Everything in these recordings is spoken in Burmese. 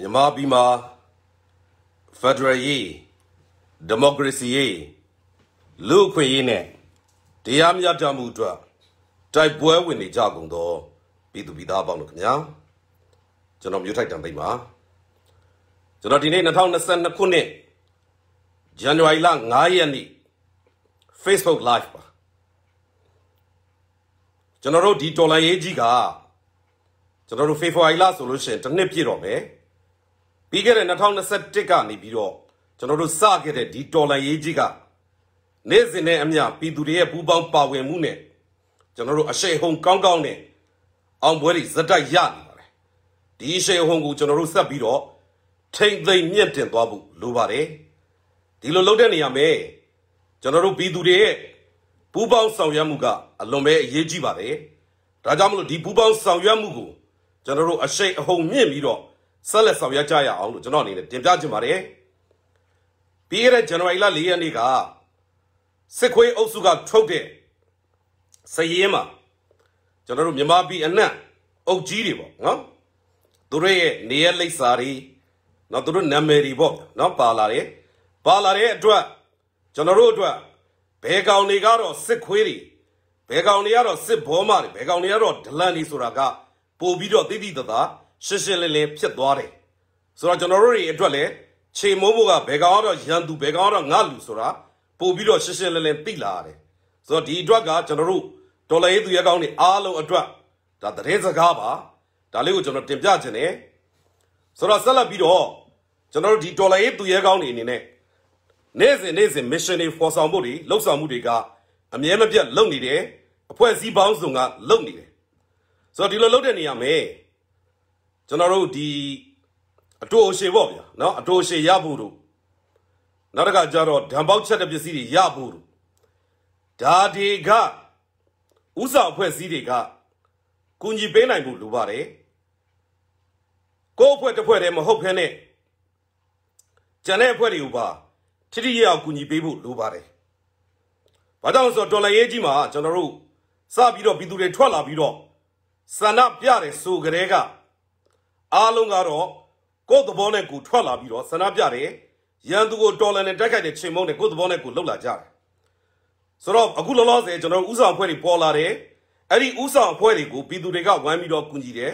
မြန်မာပြည်မှာဖက်ဒရယ်ရေးဒီမိုကရေစီရေးလူ့အခွင့်အရေးနဲ့တရားမျှတမှုအတွက်တိုက်ပွဲဝင်နေကြကုန်သောပြည်သူပြည်သားအပေါင်းတို့ခင်ဗျာကျွန်တော်မြို့ထိုက်တံပိတ်ပါကျွန်တော်ဒီနေ့2022ခုနှစ်ဇန်နဝါရီလ9ရက်နေ့ Facebook Live ပါကျွန်တော်တို့ဒီတော်လိုင်းရေးကြီးကကျွန်တော်တို့ဖေဖော်ဝါရီလဆိုလို့ရှိရင်တစ်နှစ်ပြည့်တော့မယ်ပြီးခဲ့တဲ့2021ကနေပြီးတော့ကျွန်တော်တို့စခဲ့တဲ့ဒီတော်လှန်ရေးကြီးကနေ့စဉ်နဲ့အမျှပြည်သူတွေရဲ့ပူးပေါင်းပါဝင်မှုနဲ့ကျွန်တော်တို့အရှိန်ဟုန်ကောင်းကောင်းနဲ့အောင်ပွဲတွေဇက်တိုက်ရနေပါတယ်ဒီအရှိန်ဟုန်ကိုကျွန်တော်တို့ဆက်ပြီးတော့ထိမ့်သိမ့်မြင့်တင်သွားဖို့လိုပါတယ်ဒီလိုလုပ်တဲ့နေရာမှာကျွန်တော်တို့ပြည်သူတွေရဲ့ပူးပေါင်းဆောင်ရွက်မှုက အလွန်ပဲအရေးကြီးပါတယ်ဒါကြောင့်မလို့ဒီပူးပေါင်းဆောင်ရွက်မှုကိုကျွန်တော်တို့အရှိန်အဟုန်မြင့်ပြီးတော့ဆက်လက်ဆောင်ရွက်ကြရအောင်လို့ကျွန်တော်အနေနဲ့တင်ပြချင်ပါတယ်။ပြီးခဲ့တဲ့ဇန်နဝါရီလ၄ရက်နေ့ကစစ်ခွေးအုပ်စုကထုတ်တဲ့စည်ရင်မှာကျွန်တော်တို့မြန်မာပြည်အနှံ့အုပ်ကြီးတွေပေါ့နော်။သူတို့ရဲ့နေရလိပ်စာတွေနော်သူတို့နာမည်တွေပေါ့နော်ပါလာတယ်။ပါလာတဲ့အတွက်ကျွန်တော်တို့အတွက်ဘဲကောင်တွေကတော့စစ်ခွေးတွေဘဲကောင်တွေကတော့စစ်ဘောမတွေဘဲကောင်တွေကတော့ဒလန်တွေဆိုတာကပို့ပြီးတော့တိတိတသားရှင်းရှင်းလင်းလင်းဖြစ်သွားတယ်ဆိုတော့ကျွန်တော်တို့တွေအတွက်လည်းချိန်မိုးဖို့ကဘယ်ကောင်တော့ရန်သူဘယ်ကောင်တော့ငါလူဆိုတာပို့ပြီးတော့ရှင်းရှင်းလင်းလင်းသိလာရတယ်ဆိုတော့ဒီအတွက်ကကျွန်တော်တို့ဒေါ်လာရေးသူရဲကောင်းတွေအားလုံးအတွက်ဒါသတင်းစကားပါဒါလေးကိုကျွန်တော်တင်ပြခြင်းနဲ့ဆိုတော့ဆက်လက်ပြီးတော့ကျွန်တော်တို့ဒီဒေါ်လာရေးသူရဲကောင်းတွေအနေနဲ့နေ့စဉ်နေ့စဉ် mission တွေပေါ်ဆောင်ဖို့တွေလှုပ်ဆောင်မှုတွေကအမြဲမပြတ်လုပ်နေတယ်အဖွဲ့အစည်းပေါင်းစုံကလုပ်နေတယ်ဆိုတော့ဒီလိုလုပ်တဲ့နေရာမှာကျွန်တော်တို့ဒီအတူအရှိပေါ့ဗျာနော်အတူအရှိရဖို့တို့နောက်တစ်ခါကျတော့ဓာပေါက်ချက်တဲ့ပစ္စည်းတွေရဖို့တို့ဒါတွေကဥဆောင်အဖွဲ့အစည်းတွေကကူညီပေးနိုင်ဖို့လိုပါတယ်ကိုယ်အဖွဲ့တစ်ဖွဲ့တည်းမဟုတ်ဖ ೇನೆ ကျန်တဲ့အဖွဲ့တွေကိုပါထိထိရအောင်ကူညီပေးဖို့လိုပါတယ်ဘာကြောင့်ဆိုတော့ဒေါ်လာရေးကြီးမှာကျွန်တော်တို့စပြီးတော့ပြည်သူတွေထွက်လာပြီးတော့ဆန္ဒပြတယ်ဆိုကြတဲ့ကအားလုံးကတော့ကိုယ်သဘောနဲ့ကိုထွက်လာပြီးတော့ဆန္ဒပြတယ်ရန်သူကိုတော်လန်နဲ့တိုက်ခိုက်တဲ့ချိန်မုံနဲ့ကိုယ်သဘောနဲ့ကိုလှုပ်လာကြတယ်ဆိုတော့အခုလောလောဆယ်ကျွန်တော်ဥဆောင်အဖွဲ့တွေပေါ်လာတယ်အဲ့ဒီဥဆောင်အဖွဲ့တွေကိုပြည်သူတွေကဝိုင်းပြီးတော့ကူညီတယ်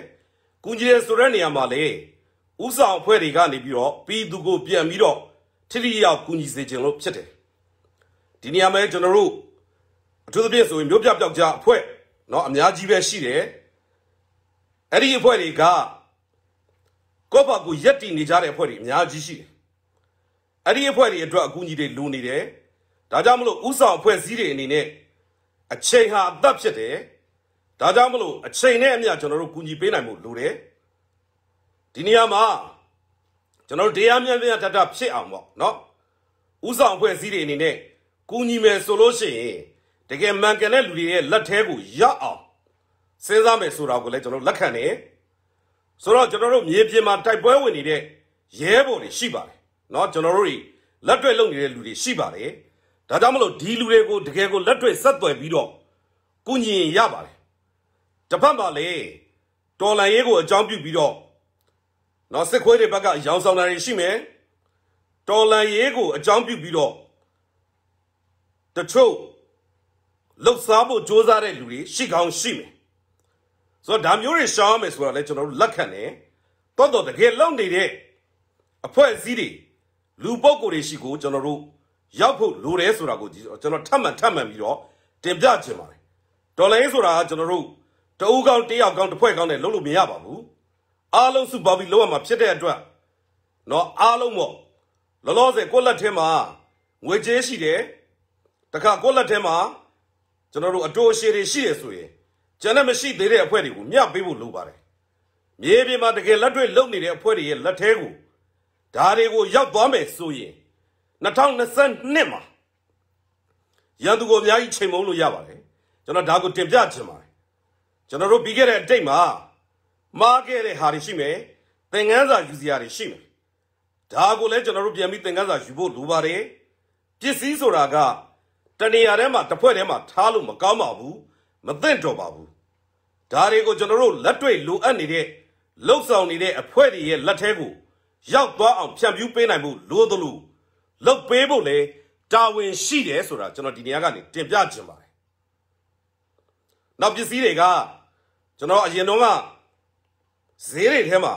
ကူညီတယ်ဆိုတဲ့နေရာမှာလေဥဆောင်အဖွဲ့တွေကနေပြီးတော့ပြည်သူကိုပြန်ပြီးတော့ထိထိရောက်ကူညီစေချင်လို့ဖြစ်တယ်ဒီနေရာမှာကျွန်တော်တို့အထူးသဖြင့်ဆိုရင်မြို့ပြပျောက်ကြားအဖွဲ့เนาะအများကြီးပဲရှိတယ်အဲ့ဒီအဖွဲ့တွေကကိုယ့်ဘာကိုရက်တည်နေကြတဲ့အဖွဲ့တွေအများကြီးရှိတယ်။အဲ့ဒီအဖွဲ့တွေအတွက်အကူအညီတွေလိုနေတယ်။ဒါကြောင့်မလို့ဥဆောင်အဖွဲ့စည်းတွေအနေနဲ့အချိန်ဟာအသက်ဖြစ်တယ်။ဒါကြောင့်မလို့အချိန်နဲ့အမျှကျွန်တော်တို့ကူညီပေးနိုင်မှုလိုတယ်။ဒီနေရာမှာကျွန်တော်တို့တရားမျှမျှတတဖြစ်အောင်ပေါ့နော်။ဥဆောင်အဖွဲ့စည်းတွေအနေနဲ့ကူညီမယ်ဆိုလို့ရှိရင်တကယ်မှန်ကန်တဲ့လူတွေရဲ့လက်ထဲကိုရောက်အောင်စဉ်းစားမယ်ဆိုတာကိုလည်းကျွန်တော်လက်ခံတယ်။ဆိုတော့ကျွန်တော်တို့မြေပြင်မှာတိုက်ပွဲဝင်နေတဲ့ရဲဘော်တွေရှိပါတယ်เนาะကျွန်တော်တို့တွေလက်တွေ့လုပ်နေတဲ့လူတွေရှိပါတယ်ဒါကြောင့်မလို့ဒီလူတွေကိုတကယ်ကိုလက်တွေ့ဆက်သွယ်ပြီးတော့ကုညီရင်ရပါတယ်တစ်ဖက်မှာလေတော်လန်ရေးကိုအကြောင်းပြုပြီးတော့เนาะစစ်ခွေးတွေဘက်ကရောင်ဆောင်တာတွေရှိမယ်တော်လန်ရေးကိုအကြောင်းပြုပြီးတော့တချို့လှုပ်ရှားဖို့ကြိုးစားတဲ့လူတွေရှိကောင်းရှိမယ်ဆိုတော့ဒါမျိုးတွေရှောင်ရမယ်ဆိုတော့လည်းကျွန်တော်တို့လက်ခံတယ်တော်တော်တကယ်လုံနေတဲ့အဖွဲ့အစည်းတွေလူပုဂ္ဂိုလ်တွေရှိကိုကျွန်တော်တို့ရောက်ဖို့လိုတယ်ဆိုတာကိုကျွန်တော်ထပ်မံထပ်မံပြီးတော့တင်ပြချင်ပါတယ်ဒေါ်လာရင်းဆိုတာကျွန်တော်တို့တအူးကောင်းတယောက်ကောင်းတစ်ဖွဲ့ကောင်းနဲ့လုပ်လို့မရပါဘူးအားလုံးစုပေါင်းပြီးလုပ်ရမှာဖြစ်တဲ့အတွက်เนาะအားလုံးပေါ့လောလောဆယ်ကိုယ့်လက်ထဲမှာငွေကြေးရှိတယ်တခါကိုယ့်လက်ထဲမှာကျွန်တော်တို့အတိုးအရှည်တွေရှိတယ်ဆိုရင်ကျန်တဲ့မရှိသေးတဲ့အဖွဲ့တွေကိုမြပေးဖို့လိုပါတယ်မြေပြင်မှာတကယ်လက်တွေ့လုပ်နေတဲ့အဖွဲ့တွေရဲ့လက်ထဲကိုဒါတွေကိုရောက်သွားမယ်ဆိုရင်2022မှာရန်သူကိုအများကြီးချိန်မုံလို့ရပါတယ်ကျွန်တော်ဒါကိုတင်ပြချင်ပါတယ်ကျွန်တော်တို့ပြီးခဲ့တဲ့အတိတ်မှာမှားခဲ့တဲ့ဟာတွေရှိမယ်သင်ခန်းစာယူစရာတွေရှိမယ်ဒါကိုလည်းကျွန်တော်တို့ပြန်ပြီးသင်ခန်းစာယူဖို့လိုပါတယ်ပစ္စည်းဆိုတာကတနေရာထဲမှာတစ်ဖွဲ့ထဲမှာထားလို့မကောင်းပါဘူးမသင့်တော်ပါဘူးဒါတွေကိုကျွန်တော်တို့လက်တွေ့လိုအပ်နေတဲ့လှုပ်ဆောင်နေတဲ့အဖွဲ့တွေရဲ့လက်ထဲကိုရောက်သွားအောင်ဖြန့်ဖြူးပေးနိုင်ဖို့လိုသလိုလှုပ်ပေးဖို့လည်းတာဝန်ရှိတယ်ဆိုတာကျွန်တော်ဒီနေရာကနေတင်ပြခြင်းပါတယ်နောက်ပစ္စည်းတွေကကျွန်တော်အရင်တော့ကဈေးတွေထဲမှာ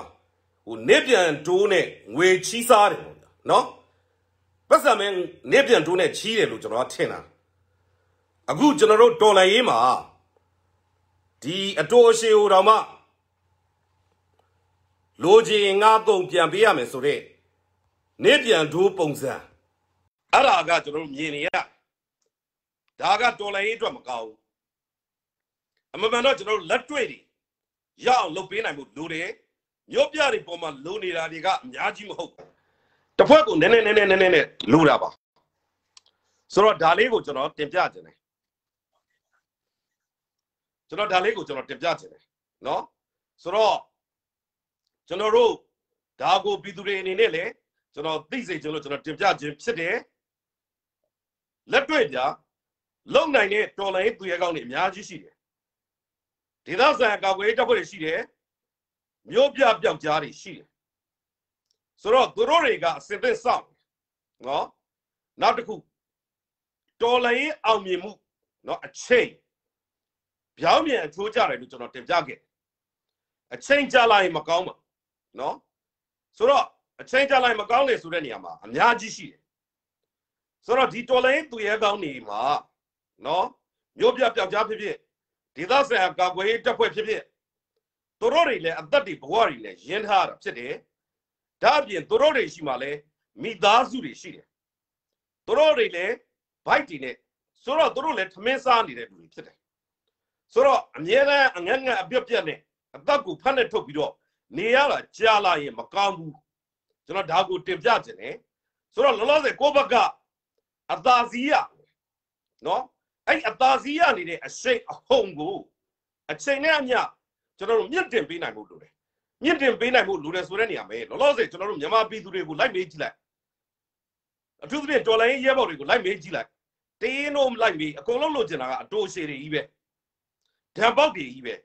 ဟိုနေပြန်တိုးနဲ့ငွေချီးစားတယ်ပေါ့ဗျာနော်ပတ်စံမင်းနေပြန်တိုးနဲ့ချီးတယ်လို့ကျွန်တော်ကထင်တာအခုကျွန်တော်တို့ဒေါ်လာရေးမှာဒီအတိုးရှိဟိုတော်မှလိုချင်ငါကုန်ပြန်ပေးရမယ်ဆိုတဲ့နေပြန်ဒိုးပုံစံအဲ့ဒါကကျွန်တော်တို့မြင်နေရဒါကတော်လိုင်းရေးအတွက်မကောင်းဘူးအမှန်မှန်တော့ကျွန်တော်တို့လက်တွေ့တွေရအောင်လုပ်ပေးနိုင်ဖို့လိုတယ်မြို့ပြတွေပေါ်မှာလုံနေတာတွေကအများကြီးမဟုတ်ဘူးတစ်ဖွဲ့ကိုနည်းနည်းနည်းနည်းနည်းနည်းလိုတာပါဆိုတော့ဒါလေးကိုကျွန်တော်တင်ပြခြင်းတယ်ကျွန်တော်ဒါလေးကိုကျွန်တော်တင်ပြခြင်းတယ်နော်ဆိုတော့ကျွန်တော်တို့ဒါကိုပြည်သူတွေအနေနဲ့လည်းကျွန်တော်သိစေချင်လို့ကျွန်တော်တင်ပြခြင်းဖြစ်တယ်လက်တွေ့ပြလုံနိုင်တဲ့တော်လိုင်းသူရဲကောင်းတွေအများကြီးရှိတယ်ဒေသဆိုင်အကာအကွယ်တပ်ဖွဲ့တွေရှိတယ်မြို့ပြပျောက်ကြားတွေရှိတယ်ဆိုတော့သူတို့တွေကအစစ်သက်ဆောင်နော်နောက်တစ်ခုတော်လိုင်းအောင်မြင်မှုနော်အချိန်ပြောင်းပြန်အချိုးကျတယ်လို့ကျွန်တော်တင်ပြခဲ့အချိန်ကြလိုက်ရင်မကောင်းပါနော်ဆိုတော့အချိန်ကြလိုက်မကောင်းလေဆိုတဲ့နေရာမှာအများကြီးရှိတယ်ဆိုတော့ဒီတော်လိုင်းသူရဲကောင်းနေမှာနော်မြို့ပြပြောက်ကြားဖြစ်ဖြစ်ဒေသဆိုင်ရာကာကွယ်ရေးတပ်ဖွဲ့ဖြစ်ဖြစ်သူတို့တွေလည်းအသက်တွေဘဝတွေလည်းရင်းထားတာဖြစ်တယ်ဒါအပြင်သူတို့တွေရှိမှလည်းမိသားစုတွေရှိတယ်သူတို့တွေလည်းဘိုက်တွေနဲ့ဆိုတော့သူတို့လည်းထမင်းစားနေတဲ့လူတွေဖြစ်တယ်ဆိုတော့အမြဲတမ်းအငက်ငက်အပြက်ပြက်နဲ့အသက်ကိုဖတ်နဲ့ထုတ်ပြီးတော့နေရတာကြာလာရင်မကောင်းဘူးကျွန်တော်ဒါကိုတင်ပြခြင်းလေဆိုတော့လောလောဆယ်ကိုဘက်ကအသာစီးရနော်အဲ့အသာစီးရနေတဲ့အရှိန်အဟုန်ကိုအချိန်နဲ့အမျှကျွန်တော်တို့မြင့်တင်ပေးနိုင်ဖို့လိုတယ်မြင့်တင်ပေးနိုင်ဖို့လိုတယ်ဆိုတဲ့နေရာမှာလောလောဆယ်ကျွန်တော်တို့မြန်မာပြည်သူတွေကိုလိုက်မေးကြည့်လိုက်အထူးသဖြင့်တော်လိုင်းရဲဘော်တွေကိုလိုက်မေးကြည့်လိုက်တင်းတို့လိုက်မေးအကုန်လုံးလိုချင်တာကအတိုးရှည်တွေကြီးပဲဓာတ်ပေါက်တွေကြီးပဲ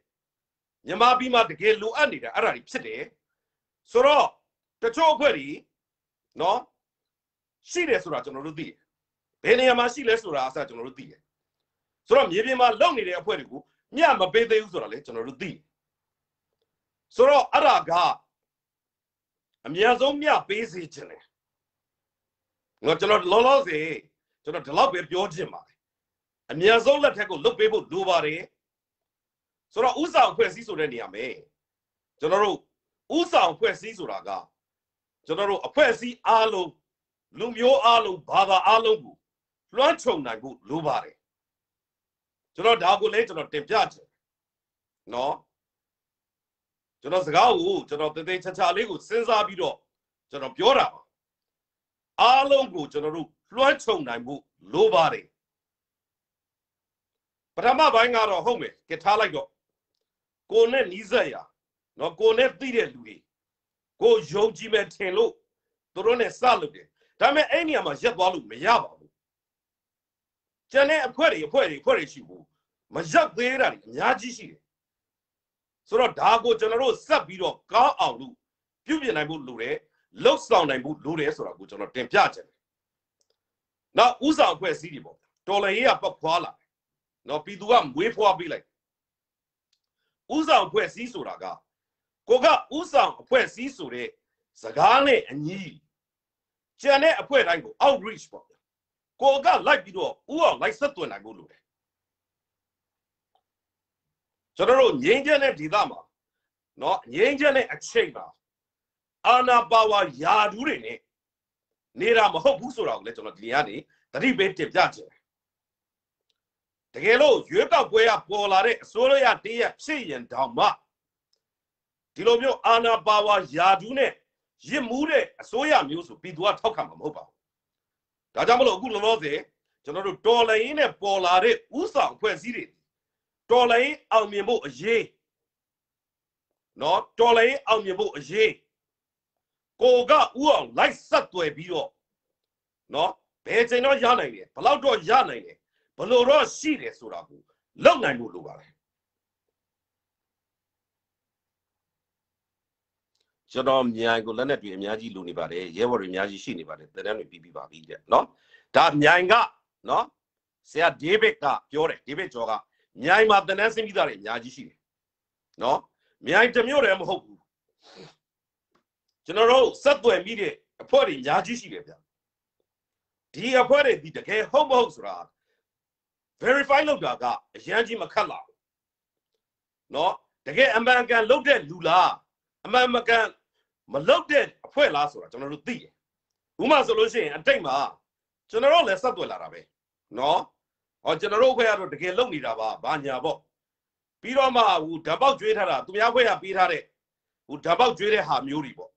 မြန်မာပြည်မှာတကယ်လိုအပ်နေတာအဲ့ဒါတွေဖြစ်တယ်ဆိုတော့တချို့အဖွဲ့တွေနော်ရှိတယ်ဆိုတာကျွန်တော်တို့သိတယ်ဘယ်နေရာမှာရှိလဲဆိုတာအစကျွန်တော်တို့သိတယ်ဆိုတော့မြေပြင်မှာလုံနေတဲ့အဖွဲ့တွေကိုညမပေးသေးဘူးဆိုတာလေကျွန်တော်တို့သိတယ်ဆိုတော့အဲ့ဒါကအများဆုံးညပေးစေခြင်းလေငါကျွန်တော်လောလောဆယ်ကျွန်တော်ဒီလောက်ပဲပြောခြင်းပါအများဆုံးလက်ထက်ကိုလုတ်ပေးဖို့လိုပါတယ်ဆိုတော့ဥဆောင်ဖွဲ့စည်းဆိုတဲ့နေရာမှာကျွန်တော်တို့ဥဆောင်ဖွဲ့စည်းဆိုတာကကျွန်တော်တို့အဖွဲ့အစည်းအားလုံးလူမျိုးအားလုံးဘာသာအားလုံးကိုလွှမ်းခြုံနိုင်ဖို့လိုပါတယ်ကျွန်တော်ဒါကိုလည်းကျွန်တော်တင်ပြချင်နော်ကျွန်တော်စကားကိုကျွန်တော်တသိချာချာလေးကိုစဉ်းစားပြီးတော့ကျွန်တော်ပြောတာပါအားလုံးကိုကျွန်တော်တို့လွှမ်းခြုံနိုင်ဖို့လိုပါတယ်ပထမပိုင်းကတော့ဟုတ်မယ်ကထားလိုက်တော့ကိုနဲ့နီးစပ်ရာနော်ကိုနဲ့သိတဲ့လူတွေကိုယုံကြည်မဲ့ထင်လို့သူတို့နဲ့စလုပ်တယ်ဒါပေမဲ့အဲ့နေရာမှာရက်သွားလို့မရပါဘူးကျန်တဲ့အဖွဲတွေအဖွဲတွေအဖွဲတွေရှိဘူးမရက်သေးတာတွေအများကြီးရှိတယ်ဆိုတော့ဒါကိုကျွန်တော်တို့ဆက်ပြီးတော့ကောင်းအောင်လို့ပြုပြင်နိုင်ဖို့လိုတယ်လှုပ်ဆောင်နိုင်ဖို့လိုတယ်ဆိုတာကိုကျွန်တော်တင်ပြချင်တယ်နောက်ဥဆောင်အဖွဲ့အစည်းတွေပေါ့တော်လှန်ရေးကပတ်ခွာလာတယ်နော်ပြည်သူကမွေးဖွားပေးလိုက်ဥဆောင်အဖွဲ့စည်းဆိုတာကကိုကဥဆောင်အဖွဲ့စည်းဆိုတဲ့စကားနဲ့အညီကျန်တဲ့အဖွဲ့တိုင်းကို outreach ပေါ့ကိုကလိုက်ပြီးတော့ဥအောင်လိုက်ဆက်သွင်းနိုင်ဖို့လိုတယ်ကျွန်တော်တို့ငြိမ်းချမ်းတဲ့ဒေသမှာเนาะငြိမ်းချမ်းတဲ့အချိန်မှာအာနာပါဝါယာဒူးတွေနဲ့နေတာမဟုတ်ဘူးဆိုတာကိုလည်းကျွန်တော်ဒီကနေသတိပေးတင်ပြချင်တကယ်လို့ရွေးကောက်ပွဲကပေါ်လာတဲ့အစိုးရတည်းရဖြစ်ရင်တောင်မှဒီလိုမျိုးအာဏာပါဝါယာဒူးနဲ့ရစ်မှုတဲ့အစိုးရမျိုးဆိုပြီးသူကထောက်ခံမှာမဟုတ်ပါဘူး။ဒါကြောင့်မလို့အခုလောလောဆယ်ကျွန်တော်တို့တော်လိုင်းနဲ့ပေါ်လာတဲ့ဥဆောင်အဖွဲ့အစည်းတွေတော်လိုင်းအောင်မြင်ဖို့အရေးနော်တော်လိုင်းအောင်မြင်ဖို့အရေးကိုကဥအောင်လိုက်ဆက်သွယ်ပြီးတော့နော်ဘယ်ချိန်တော့ရနိုင်တယ်ဘလောက်တော့ရနိုင်တယ်ဘလို့တော့ရှိတယ်ဆိုတာကိုလောက်နိုင်ဖို့လိုပါတယ်ကျွန်တော်မြိုင်ကိုလက်နဲ့တွေအများကြီးလိုနေပါတယ်ရဲဘော်တွေအများကြီးရှိနေပါတယ်တရန်တွေပြီးပြီးပါပြီတဲ့နော်ဒါမြိုင်ကနော်ဆရာဒေးဗစ်ကပြောတယ်ဒေးဗစ်ကျော်ကမြိုင်မှာတရန်စင်းပြီးသားတွေအများကြီးရှိတယ်နော်မြိုင်တမျိုးတည်းမဟုတ်ဘူးကျွန်တော်တို့ဆက်သွယ်ပြီးတဲ့အဖွဲ့တွေအများကြီးရှိတယ်ဗျဒီအဖွဲ့တွေဒီတကယ်ဟုတ်မဟုတ်ဆိုတာ verify လုပ်တာကအရန်ကြီးမခက်လာဘူးเนาะတကယ်အမှန်ကန်လုပ်တဲ့လူလားအမှန်မကန်မလုပ်တဲ့အဖွဲ့လားဆိုတာကျွန်တော်တို့သိတယ်ဥမာဆိုလို့ရှိရင်အတိတ်မှာကျွန်တော်တို့လည်းဆက်သွယ်လာတာပဲเนาะဟောကျွန်တော်တို့အဖွဲ့ကတော့တကယ်လုပ်နေတာပါဘာညာပေါ့ပြီးတော့မှဟိုဓာတ်ပေါက်ကျွေးထားတာသူများအဖွဲ့ကပေးထားတဲ့ဟိုဓာတ်ပေါက်ကျွေးတဲ့ဟာမျိုးတွေပေါ့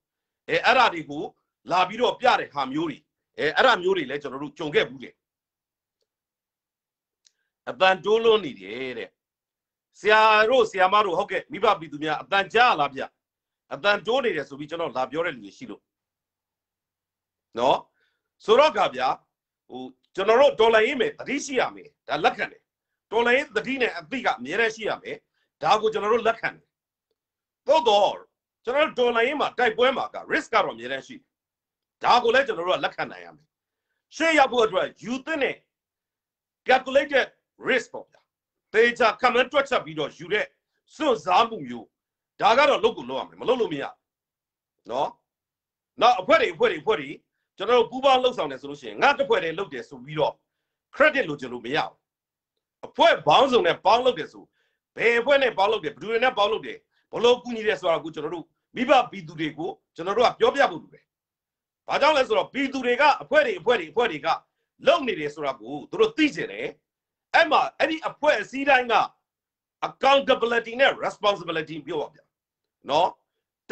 အဲအဲ့ဒါတွေကိုလာပြီးတော့ပြတဲ့ဟာမျိုးတွေအဲအဲ့ဒါမျိုးတွေလည်းကျွန်တော်တို့ကြုံခဲ့ဘူးတယ်အတန်တိုးလွန်းနေတယ်တဲ့ဆရာတို့ဆရာမတို့ဟုတ်ကဲ့မိဘပြည်သူများအတန်ကြားလားဗျအတန်တိုးနေတယ်ဆိုပြီးကျွန်တော်လာပြောတဲ့လူတွေရှိလို့နော်ဆိုတော့ကဗျာဟိုကျွန်တော်တို့ဒေါ်လာရင်းမယ်တတိရှိရမယ်ဒါလက်ခံတယ်ဒေါ်လာရင်းတတိနဲ့အသိကအများနဲ့ရှိရမယ်ဒါကိုကျွန်တော်တို့လက်ခံတယ်သို့တော့ကျွန်တော်တို့ဒေါ်လာရင်းမှာတိုက်ပွဲမှာက risk ကတော့အများနဲ့ရှိဒါကိုလည်းကျွန်တော်တို့ကလက်ခံနိုင်ရမယ်ရှေ့ရောက်ဖို့အတွက်ယူသင့်တဲ့ calculated risk ပေါ့ဗျာတေချာ comment တွက်ချက်ပြီးတော့ယူတဲ့စွန့်စားမှုမျိုးဒါကတော့လုပ်ကိုလုပ်ရမယ်မလုပ်လို့မရနော်နောက်အဖွဲ့တွေအဖွဲ့တွေအဖွဲ့တွေကျွန်တော်တို့ပူးပေါင်းလှုပ်ဆောင်တယ်ဆိုလို့ရှိရင်ငါတစ်ဖွဲ့တည်းလှုပ်တယ်ဆိုပြီးတော့ credit လိုချင်လို့မရဘူးအဖွဲ့ဘောင်းစုံနဲ့ပေါင်းလှုပ်တယ်ဆိုဘယ်အဖွဲ့နဲ့ပေါင်းလှုပ်တယ်ဘယ်သူတွေနဲ့ပေါင်းလှုပ်တယ်ဘလို့ကူညီတယ်ဆိုတာကိုကျွန်တော်တို့မိဘပြည်သူတွေကိုကျွန်တော်တို့ကပြောပြဖို့လိုတယ်ဘာကြောင့်လဲဆိုတော့ပြည်သူတွေကအဖွဲ့တွေအဖွဲ့တွေအဖွဲ့တွေက လုံနေတယ်ဆိုတာကိုသူတို့သိကြတယ်အဲ့မှာအဲ့ဒီအဖွဲ့အစည်းတိုင်းက accountability နဲ့ responsibility ပြောပါဗျာနော်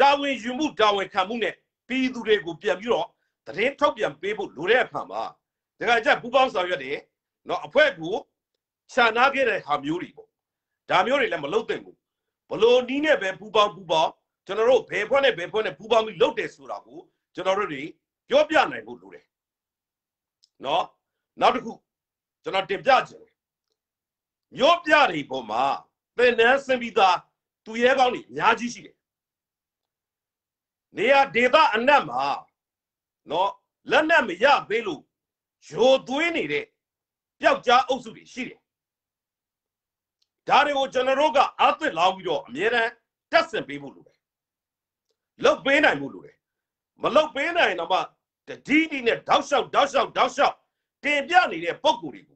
တာဝန်ယူမှုတာဝန်ခံမှုနဲ့ပြည်သူတွေကိုပြန်ပြီးတော့သတင်းထုတ်ပြန်ပေးဖို့လိုတဲ့အခါမှာတခါကျပူပေါင်းဆောင်ရွက်တယ်နော်အဖွဲ့ကိုခြာနာခဲ့တဲ့ဟာမျိုးတွေပေါ့ဒါမျိုးတွေလည်းမလုပ်သင့်ဘူးဘလို့နီးနဲ့ပဲပူပေါင်းပူပေါင်းကျွန်တော်တို့ဘယ်ဖွဲ့နဲ့ဘယ်ဖွဲ့နဲ့ပူပေါင်းပြီးလုပ်တယ်ဆိုတာကိုကျွန်တော်တို့တွေပြောပြနိုင်ဖို့လိုတယ်နော်နောက်တစ်ခုကျွန်တော်တင်ပြချင်မြို့ပြတွေပေါ်မှာပင်နန်းစင်ပြီးသားသူရဲကောင်းတွေအများကြီးရှိတယ်နေရာဒေသအနက်မှာနော်လက်နက်မရသေးလို့ရိုသွင်းနေတဲ့ပျောက်ကြားအုပ်စုတွေရှိတယ်ဒါတွေကိုကျွန်တော်တို့ကအသစ်လောင်းပြီးတော့အမြဲတမ်းတက်ဆင်ပေးဖို့လိုတယ်လုတ်ပေးနိုင်ဖို့လိုတယ်မလုတ်ပေးနိုင်တော့မှတတိတိနဲ့တောက်လျှောက်တောက်လျှောက်တောက်လျှောက်တင်ပြနေတဲ့ပုံကိုယ်တွေကို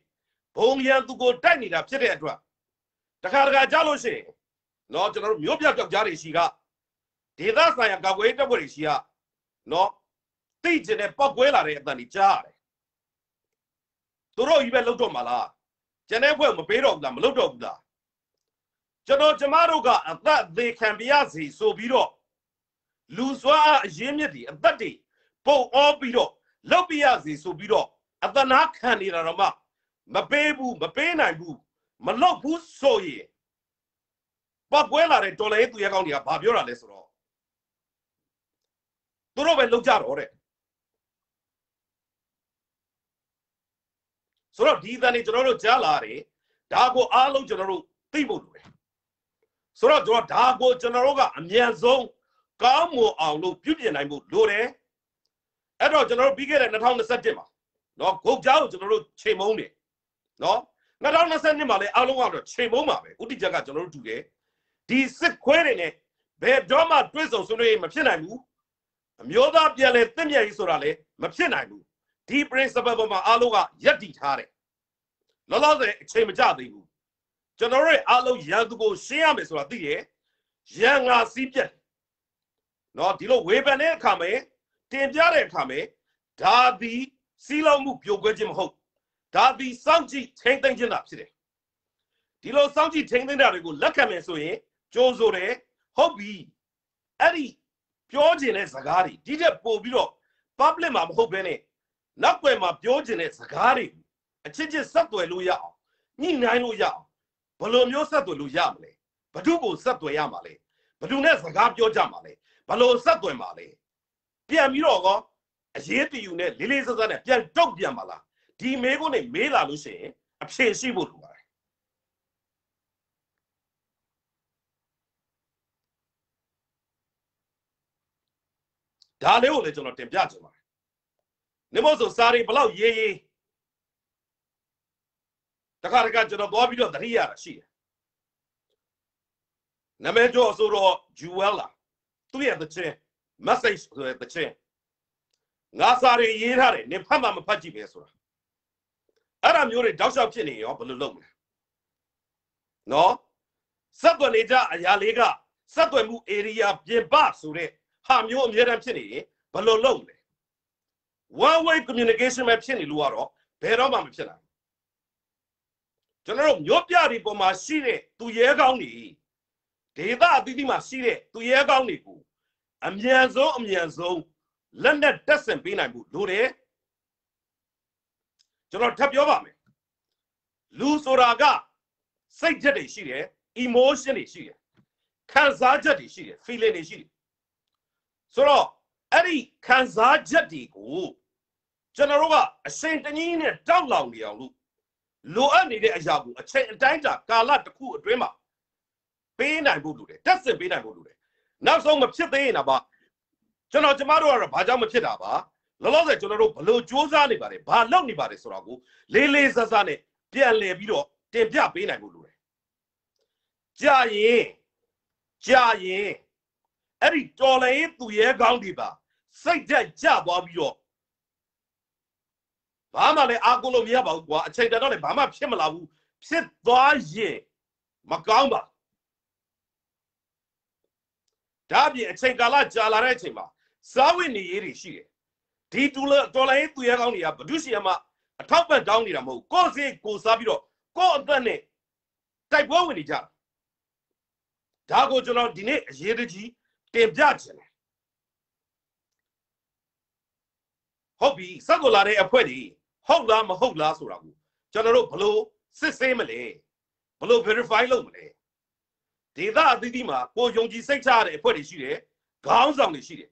ဘုံရန်သူကိုတိုက်နေတာဖြစ်တဲ့အတွက်တခါတခါကြားလို့ရှိရင်နော်ကျွန်တော်တို့မြို့ပြပြောက်ကြားတွေရှိကဒေသဆိုင်ရာကာကွယ်ရေးတပ်ဖွဲ့တွေရှိကနော်သိကျင်တဲ့ပောက်ကွဲလာတဲ့အတန်ကြီးကြားရတယ်သူတို့ကြီးပဲလှုပ်တော့မှာလားကျန်တဲ့ဖွဲ့မပေးတော့ဘူးလားမလှုပ်တော့ဘူးလားကျွန်တော်ကျမတို့ကအသက်သေးခံပြရစီဆိုပြီးတော့လူစွာအရင်းမြစ်ဒီအသက်တွေပုတ်အောပြီးတော့လှုပ်ပြရစီဆိုပြီးတော့အသနာခံနေတာတော့မှမပေးဘူးမပေးနိုင်ဘူးမလောက်ဘူးဆိုရင်ပတ်ပွဲလာတဲ့ဒေါ်လာရေးသူရဲကောင်းတွေကဘာပြောတာလဲဆိုတော့သူတို့ပဲလောက်ကြတော့တဲ့ဆိုတော့ဒီတန်နေကျွန်တော်တို့ကြားလာတယ်ဒါကိုအားလုံးကျွန်တော်တို့သိဖို့လိုတယ်ဆိုတော့ကျွန်တော်ဒါကိုကျွန်တော်တို့ကအမြန်ဆုံးကောင်းမွန်အောင်လို့ပြုပြင်နိုင်ဖို့လိုတယ်အဲ့တော့ကျွန်တော်တို့ပြီးခဲ့တဲ့2021မှာเนาะဂုတ်ကြောင်ကျွန်တော်တို့ချိန်မုံတယ်နော်2022မှာလည်းအားလုံးကတော့ချိန်မုံပါပဲဥတီချက်ကကျွန်တော်တို့တူတယ်ဒီစစ်ခွဲတွေနဲ့ဘယ်တော့မှတွဲဆုံဆွေးနွေးမဖြစ်နိုင်ဘူးအမျိုးသားပြည်လဲတင့်မြတ်ရေးဆိုတာလည်းမဖြစ်နိုင်ဘူးဒီ principle ပေါ်မှာအားလုံးကယက်တည်ထားတယ်လောလောဆယ်အချိန်မကျသေးဘူးကျွန်တော်တို့အားလုံးရန်သူကိုရှင်းရမယ်ဆိုတာသိရရန်ငါစီးပြတ်နော်ဒီလိုဝေဖန်တဲ့အခါမှာတင်ပြတဲ့အခါမှာဒါဒီစီးလုံးမှုပြိုကွဲခြင်းမဟုတ်ဒါပြီးစောင့်ကြည့်ထိမ့်သိမ့်ခြင်းတာဖြစ်တယ်ဒီလိုစောင့်ကြည့်ထိမ့်သိမ့်တာတွေကိုလက်ခံမယ်ဆိုရင်ကြိုးဆိုတယ်ဟုတ်ပြီအဲ့ဒီပြောခြင်းတဲ့စကားတွေဒီထက်ပိုပြီးတော့ public မှာမဟုတ်ဘဲနဲ့နောက်ွယ်မှာပြောခြင်းတဲ့စကားတွေအချစ်ချစ်ဆက်သွယ်လို့ရအောင်ညှိနှိုင်းလို့ရအောင်ဘယ်လိုမျိုးဆက်သွယ်လို့ရမလဲဘ누구ကိုဆက်သွယ်ရမှာလဲဘ누구နဲ့စကားပြောကြမှာလဲဘလို့ဆက်သွယ်မှာလဲပြန်ပြီးတော့ကောအရေးတူနဲ့လေးလေးဆဆနဲ့ပြန်တုတ်ပြန်ပါလားဒီမေးခွန်းတွေမေးလာလို့ရှိရင်အဖြေရှိဖို့လိုပါတယ်ဒါလေးကိုလည်းကျွန်တော်တင်ပြချင်ပါတယ်နေမို့ဆိုစာရီဘလောက်ရေးရေးတခါတခါကျွန်တော်သွားပြီးတော့သတိရတာရှိတယ်နမဲကျော်ဆိုတော့ Jewella သူ့ရဲ့တခြင်း message ဆိုတဲ့တခြင်းငါစာရီရေးထားတယ်နေဖတ်မှမဖတ်ကြည့်ပဲဆိုတာအဲ့ဒါမျိုးတွေတောက်လျှောက်ဖြစ်နေရောဘယ်လိုလုပ်မလဲနော်ဆက်သွယ်နေကြအရာလေးကဆက်သွယ်မှု area ပြင်ပဆိုတဲ့ဟာမျိုးအများတန်းဖြစ်နေရင်ဘယ်လိုလုပ်မလဲ one way communication ပဲဖြစ်နေလို့ကတော့ဘယ်တော့မှမဖြစ်နိုင်ဘူးကျွန်တော်တို့မျိုးပြတွေပေါ်မှာရှိတဲ့သူရဲကောင်းတွေဒေသအသီးသီးမှာရှိတဲ့သူရဲကောင်းတွေကိုအမြန်ဆုံးအမြန်ဆုံးလက်နဲ့တက်ဆင်ပေးနိုင်ဖို့လိုတယ်ကျွန်တော်ထပ်ပြောပါမယ်လူဆိုတာကစိတ်ဓာတ်တွေရှိတယ် emotion တွေရှိတယ်ခံစားချက်တွေရှိတယ် feeling တွေရှိတယ်ဆိုတော့အဲ့ဒီခံစားချက်တွေကိုကျွန်တော်တို့ကအရှင်တကြီးနဲ့တောက်လောင်နေအောင်လို့လိုအပ်နေတဲ့အရာကိုအချိန်အတိုင်းကြာကာလတစ်ခုအတွင်းမှာပေးနိုင်ဖို့လိုတယ်တက်စင်ပေးနိုင်ဖို့လိုတယ်နောက်ဆုံးမဖြစ်သေးရင်တော့ကျွန်တော်ကျမတို့ကတော့ဘာကြောင့်မဖြစ်တာပါလောလောဆယ်ကျွန်တော်တို့ဘလို့စူးစမ်းနေပါတယ်ဘာလုပ်နေပါတယ်ဆိုတာကိုလေးလေးဆဆနဲ့ပြန်လည်ပြီးတော့တင်ပြပေးနိုင်ဖို့လိုတယ်ကြာရင်ကြာရင်အဲ့ဒီတော်လည်းသူရဲကောင်းတွေပါစိတ်ဓာတ်ကျသွားပြီးတော့ဘာမှလည်းအာကိုလို့မရပါဘူးကွာအချိန်တန်တော့လည်းဘာမှဖြစ်မလာဘူးဖြစ်သွားရင်မကောင်းပါဒါပြင်အချိန်ကာလကြာလာတဲ့အချိန်မှာစားဝတ်နေရေးတွေရှိတယ်ဒီတူလဒေါ်လာရေးသူရဲကောင်းတွေကဘဒုရှင်မှအထောက်ပံ့တောင်းနေတာမဟုတ်ကိုယ်စိတ်ကိုစားပြီးတော့ကိုယ့်အတွက်နဲ့တိုက်ပွဲဝင်နေကြဒါကိုကျွန်တော်ဒီနေ့အရေးတကြီးတင်ပြခြင်းတယ်ဟုတ်ပြီစက်ကိုလာတဲ့အဖွဲ့တွေဟုတ်လားမဟုတ်လားဆိုတာကိုကျွန်တော်တို့ဘလို့စစ်ဆေးမလဲဘလို့ verify လုပ်မလဲဒေသအသီးသီးမှာကိုယုံကြည်စိတ်ချရတဲ့အဖွဲ့တွေရှိတယ်ခေါင်းဆောင်တွေရှိတယ်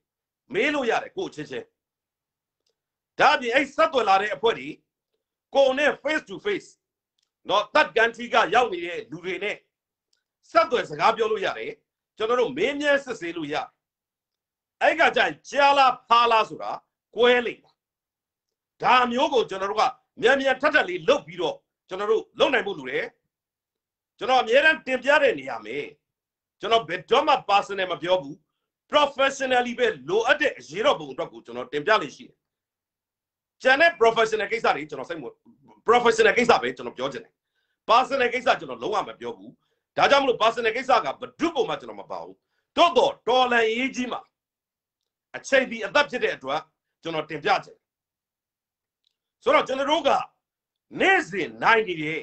မေးလို့ရတယ်ကိုချင်းချင်းဒါအပြင်အဲ့ဆက်သွယ်လာတဲ့အဖွဲ့တွေကိုယ်နဲ့ face to face နော်တတ်ကန်ထီကရောက်နေတဲ့လူတွေနဲ့ဆက်သွယ်စကားပြောလို့ရတယ်ကျွန်တော်တို့မင်းမြဲစစ်ဆေးလို့ရအဲ့ကကြိုင်ကြာလာဖာလာဆိုတာကွဲလိမ့်တာဒါမျိုးကိုကျွန်တော်တို့ကမြန်မြန်ထက်ထက်လေးလုပ်ပြီးတော့ကျွန်တော်တို့လုပ်နိုင်ဖို့လိုတယ်ကျွန်တော်အများအားတင်ပြတဲ့နေရာမှာကျွန်တော်ဘယ်တော့မှ personal မပြောဘူး professionally ပဲလိုအပ်တဲ့အရေးတော်ပုံအတွက်ကိုကျွန်တော်တင်ပြလိမ့်ရှိတယ်ကျန်တဲ့ professional ကိစ္စတွေကျွန်တော်စိတ်မ professional ကိစ္စပဲကျွန်တော်ပြောချင်တယ် personal ကိစ္စကျွန်တော်လုံးဝမပြောဘူးဒါကြောင့်မလို့ personal ကိစ္စကဘဒုပုံမှကျွန်တော်မပါဘူးတော်တော်တော်လန်ရေးကြီးမှာအချိန်ဒီအသက်ဖြစ်တဲ့အတွက်ကျွန်တော်တင်ပြချင်ဆိုတော့ကျွန်တော်တို့ကနေ့စဉ်နိုင်နေတယ်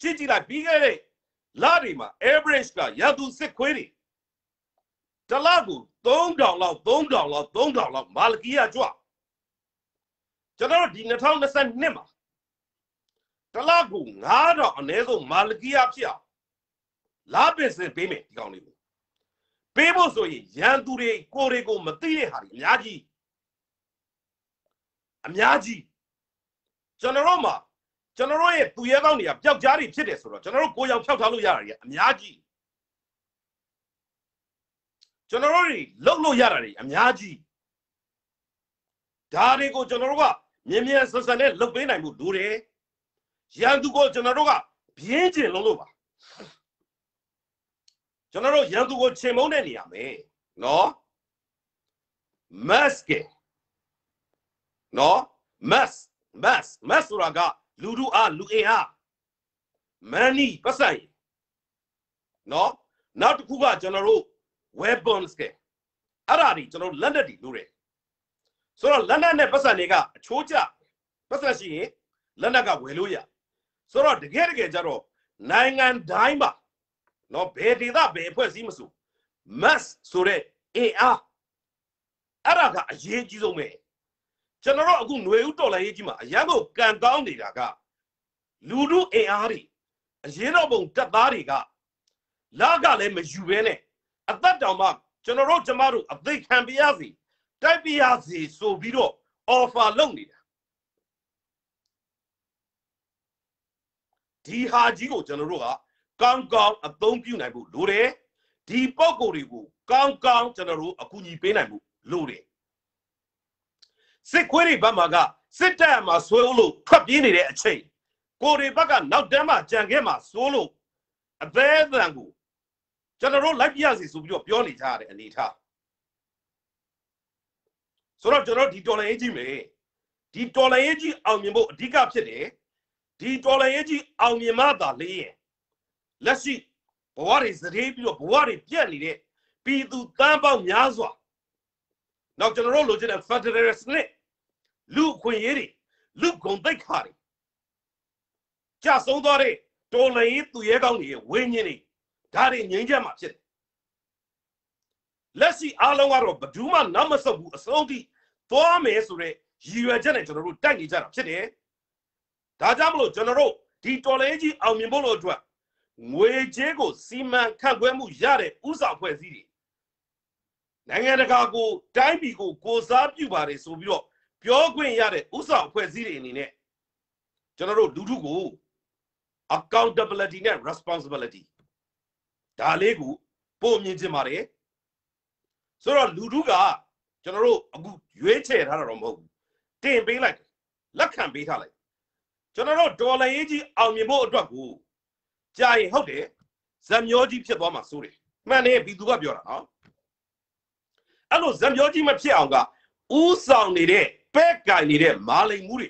ကြည့်ကြည့်လိုက်ပြီးခဲ့တဲ့လတွေမှာ average ကရသူစစ်ခွေးတွေတလကူ3000လောက်3000လောက်3000လောက်မာလကီယာကြွားကျွန်တော်တို့ဒီ2022မှာတလကို9000အနည်းဆုံးမာလကီယာဖြစ်အောင်လာပင်စင်ပေးမယ်ဒီကောင်လေးကိုပေးဖို့ဆိုရင်ရန်သူတွေကိုတွေကိုမသိတဲ့ဟာတွေအများကြီးအများကြီးကျွန်တော်တို့မှာကျွန်တော်တို့ရဲ့သူရဲကောင်းတွေကပျောက်ကြားတွေဖြစ်တယ်ဆိုတော့ကျွန်တော်တို့ကိုယောင်ဖျောက်ထားလို့ရတာတွေအများကြီးကျွန်တော်တို့တွေလုံလို့ရတာတွေအများကြီးဒါတွေကိုကျွန်တော်တို့ကမြင်မြန်ဆန်ဆန်နဲ့လှုပ်ပေးနိုင်မှုလိုတယ်ရန်သူကိုကျွန်တော်တို့ကပြင်းကျင်လုံးလို့ပါကျွန်တော်တို့ရန်သူကိုချိန်မုန်းတဲ့နေရာမယ်နော် mask နော် mask mask mask ဆိုတာကလူလူအားလူအင်အား money ပတ်စံနော်နောက်တစ်ခုကကျွန်တော်တို့ weapons ကအဲ့ဒါတွေကျွန်တော်တို့လက်နက်တွေလိုတယ်ဆိုတော့လက်နက်နဲ့ပတ်စံတွေကအချိုးကျပတ်စံရှိရင်လက်နက်ကဝယ်လို့ရဆိုတော့တကယ်တကယ်ကြတော့နိုင်ငံတိုင်းမှာနော်ဘယ်ဒေသဘယ်အဖွဲ့အစည်းမဆို mass ဆိုတဲ့အင်အားအဲ့ဒါကအရေးကြီးဆုံးပဲကျွန်တော်တို့အခုຫນွေဥတော်လည်းရေးကြီးမှာအရန်ကိုကန်ကောင်းနေတာကလူလူအင်အားတွေအရင်တော့ပုံတက်သားတွေကလကလည်းမယူဘဲနဲ့အသက်တောင်မှကျွန်တော်တို့ကျမတို့အသိခံပြရစီတိုက်ပြရစီဆိုပြီးတော့ offer လုပ်နေတာဒီဟာကြီးကိုကျွန်တော်တို့ကကောင်းကောင်းအသုံးပြုနိုင်ဖို့လိုတယ်ဒီပုံကိုယ်တွေကို ကောင်းကောင်းကျွန်တော်တို့အကူအညီပေးနိုင်ဖို့လိုတယ်စစ်ခွေးတွေဘက်မှာကစစ်တပ်မှာဆွဲလို့ထွက်ပြေးနေတဲ့အချိန်ကိုယ်တွေဘက်ကနောက်တန်းမှာကြံခဲ့မှာစိုးလို့အသေးအံကိုကျွန်တော်တို့လိုက်ပြရစီဆိုပြီးတော့ပြောနေကြရတဲ့အနေထားဆိုတော့ကျွန်တော်ဒီတော်လိုင်းရေးကြီးမယ်ဒီတော်လိုင်းရေးကြီးအောင်မြင်ဖို့အဓိကဖြစ်တယ်ဒီတော်လိုင်းရေးကြီးအောင်မြင်မှသာလေးရင်လက်ရှိဘဝတွေစတဲ့ပြီးတော့ဘဝတွေပြတ်နေတဲ့ပြည်သူတန်းပေါင်းများစွာနောက်ကျွန်တော်တို့လိုချင်တဲ့ Federal စနစ်လူခွင့်ရေးတွေလူကုန်သိက္ခာတွေကြဆုံးသွားတဲ့တော်လိုင်းရေးသူရဲကောင်းတွေဝင်းညင်းတွေဒါတွေငြိမ်းချမ်းမှာဖြစ်တယ်လက်ရှိအားလုံးကတော့ဘယ်သူမှနောက်မဆုတ်ဘူးအဆုံးထိသွားမယ်ဆိုတဲ့ရည်ရွယ်ချက်နဲ့ကျွန်တော်တို့တိုက်နေကြတာဖြစ်တယ်။ဒါကြောင့်မလို့ကျွန်တော်တို့ဒီတော်လိုင်းကြီးအောင်မြင်ဖို့လို့အတွက်ငွေကြေးကိုစီမံခန့်ခွဲမှုရတဲ့ဥစားဖွဲ့စည်းတွေနိုင်ငံတကာကိုတိုင်းပြည်ကိုကိုစားပြုပါတယ်ဆိုပြီးတော့ပြောခွင့်ရတဲ့ဥစားအဖွဲ့အစည်းတွေအနေနဲ့ကျွန်တော်တို့လူထုကို accountability နဲ့ responsibility ဒါလေးကိုပို့မြင်ခြင်းပါတယ်ဆိုတော့လူထုကကျွန်တော်တို့အခုရွေးချယ်ထားတာတော့မဟုတ်ဘူးတင်ပေးလိုက်လက်ခံပေးထားလိုက်ကျွန်တော်တို့ဒေါ်လာရေးကြီးအောင်မြင်ဖို့အတွက်ကိုကြာရင်ဟုတ်တယ်ဇံမျိုးကြီးဖြစ်သွားမှာစိုးတယ်မှန်တယ်ဘီသူကပြောတာနော်အဲ့လိုဇံမျိုးကြီးမဖြစ်အောင်ကဥဆောင်နေတဲ့ပဲ့ကင်နေတဲ့မာလိမ်မှုတွေ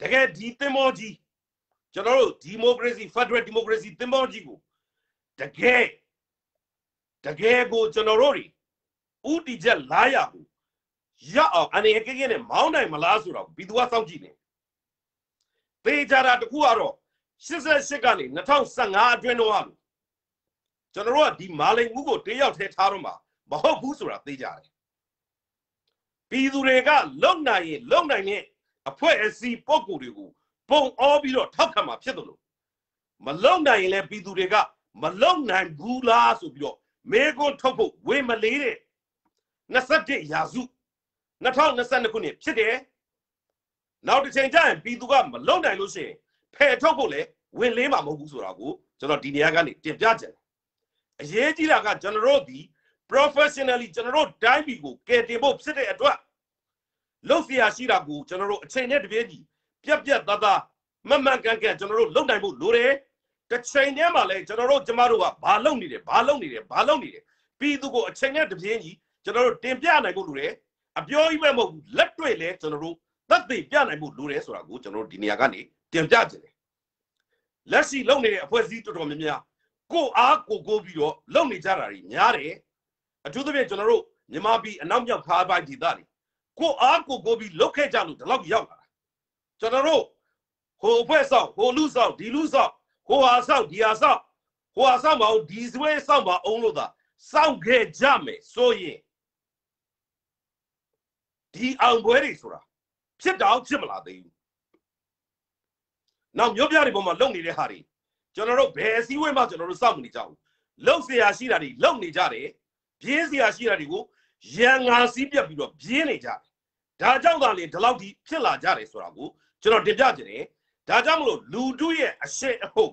တကယ်ဒီသင်္ဘောကြီးကျွန်တော်တို့ဒီမိုကရေစီဖက်ဒရယ်ဒီမိုကရေစီသင်္ဘောကြီးကိုတကယ်တကယ်ကိုကျွန်တော်တို့တွေဥတီချက်လာရဘူးရအောင်အနေအကဲကဲနဲ့မောင်းနိုင်မလားဆိုတော့ဘီသူကစောင့်ကြည့်နေပေကြတာတခုကတော့88ကနေ2015အတွင်းတော့ဟာကျွန်တော်တို့ကဒီမာလိန်မှုကိုတေးရောက်ထဲထားတော့မှာမဟုတ်ဘူးဆိုတာသိကြတယ်ပြည်သူတွေကလုံနိုင်ရင်လုံနိုင်တဲ့အဖွဲ့အစည်းပုံကိုယ်တွေကိုပုံအောပြီးတော့ထောက်ခံမှာဖြစ်တယ်လို့မလုံနိုင်ရင်လည်းပြည်သူတွေကမလုံနိုင်ဘူးလားဆိုပြီးတော့မေကွန်းထုတ်ဖို့ဝေမလေးတဲ့27ရာစု2022ခုနှစ်ဖြစ်တယ်နောက်တစ်ချိန်ကျရင်ပြည်သူကမလုံနိုင်လို့ရှိရင်ဖယ်ထုတ်ဖို့လည်းဝင်လေးမှာမဟုတ်ဘူးဆိုတာကိုကျွန်တော်ဒီနေရာကနေတင်ပြချင်တယ်အရေးကြီးတာကကျွန်တော်တို့ဒီ professionally ကျွန်တော်တို့တိုင်းပြည်ကိုကယ်တင်ဖို့ဖြစ်တဲ့အတွက်လုပ်เสียရှိတာကိုကျွန်တော်တို့အချိန်နဲ့တပြေးညီပြက်ပြက်သားသားမမှန်ကန်ကန်ကျွန်တော်တို့လုပ်နိုင်ဖို့လိုတယ်တစ်ချိန်တည်းမှာလဲကျွန်တော်တို့ကျမတို့ကဘာလုပ်နေတယ်ဘာလုပ်နေတယ်ဘာလုပ်နေတယ်ပြီးသူကိုအချိန်နဲ့တပြင်းကြီးကျွန်တော်တို့တင်ပြနိုင်ဖို့လိုတယ်အပြောကြီးပဲမဟုတ်ဘူးလက်တွေ့လဲကျွန်တော်တို့သက်သေပြနိုင်ဖို့လိုတယ်ဆိုတာကိုကျွန်တော်တို့ဒီနေရာကနေတင်ပြခြင်းတယ်လက်ရှိလုပ်နေတဲ့အဖွဲ့အစည်းတော်တော်များများကိုအားကိုကိုပြီးတော့လုပ်နေကြတာတွေများတယ်အထူးသဖြင့်ကျွန်တော်တို့မြန်မာပြည်အနောက်မြောက်ခါးပိုင်းဒေသတွေကိုအားကိုကိုပြီးလုပ်ခဲ့ကြလို့ဒီလောက်ရောက်လာတာကျွန်တော်တို့ဟိုအဖွဲ့ဆောင်ဟိုလူဆောင်ဒီလူဆောင်ဟိုဟာဆောက်ဒီဟာဆောက်ဟိုဟာဆောက်မအောင်ဒီစွဲဆောက်မအောင်လို့သာစောက်ခဲ့ကြမယ်ဆိုရင်ဒီအောင်ပွဲတွေဆိုတာဖြစ်တော့ဖြစ်မလာသေးဘူးနောက်မြို့ပြတွေပေါ်မှာလုံနေတဲ့ဟာတွေကျွန်တော်တို့ဘယ်စည်းဝေးမှကျွန်တော်တို့စောက်မနေကြဘူးလုံเสียရှိတာတွေလုံနေကြတယ်ပြင်းเสียရှိတာတွေကိုရန်ငါစီးပြတ်ပြီးတော့ပြင်းနေကြတယ်ဒါကြောင့်သာလေဒီလောက်ထိဖြစ်လာကြတယ်ဆိုတာကိုကျွန်တော်တင်ပြချင်တယ်ဒါကြောင့်မလို့လူတို့ရဲ့အစစ်အဟုတ်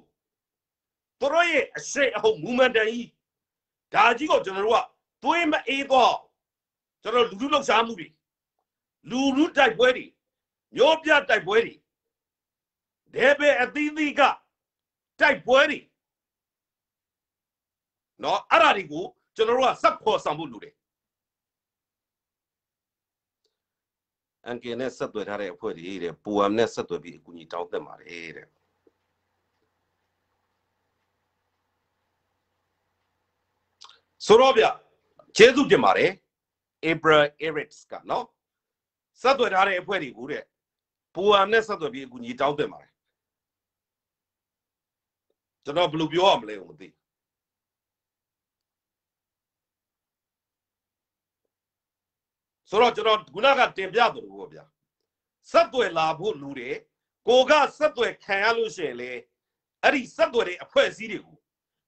သူတို့ရဲ့အစစ်အဟုတ်မူမန်တန်ကြီးဒါကြီးကိုကျွန်တော်တို့ကသွေးမအေးတော့ကျွန်တော်လူလူလှုပ်ရှားမှုတွေလူလူတိုက်ပွဲတွေမျိုးပြတိုက်ပွဲတွေဒေဘအသီးသီးကတိုက်ပွဲတွေเนาะအဲ့ဒါတွေကိုကျွန်တော်တို့ကစက်ခေါ်ဆောင်ဖို့လိုတယ်အန်ကင်နဲ့ဆက်သွယ်ထားတဲ့အဖွဲ့တွေတဲ့ပူအမ်နဲ့ဆက်သွယ်ပြီးအကူအညီတောင်းတက်ပါတယ်တဲ့ဆိုတော့ဗျကျေးဇူးတင်ပါတယ် April Erics ကနော်ဆက်သွယ်ထားတဲ့အဖွဲ့တွေကိုတဲ့ပူအမ်နဲ့ဆက်သွယ်ပြီးအကူအညီတောင်းတက်ပါတယ်ကျွန်တော်ဘယ်လိုပြောရမလဲမသိဆိုတော့ကျွန်တော်ခုနကတင်ပြသလိုပေါ့ဗျာဆက်သွယ်လာဖို့လူတွေကိုကဆက်သွယ်ခံရလို့ရှိရင်လေအဲ့ဒီဆက်သွယ်တဲ့အဖွဲ့အစည်းတွေကို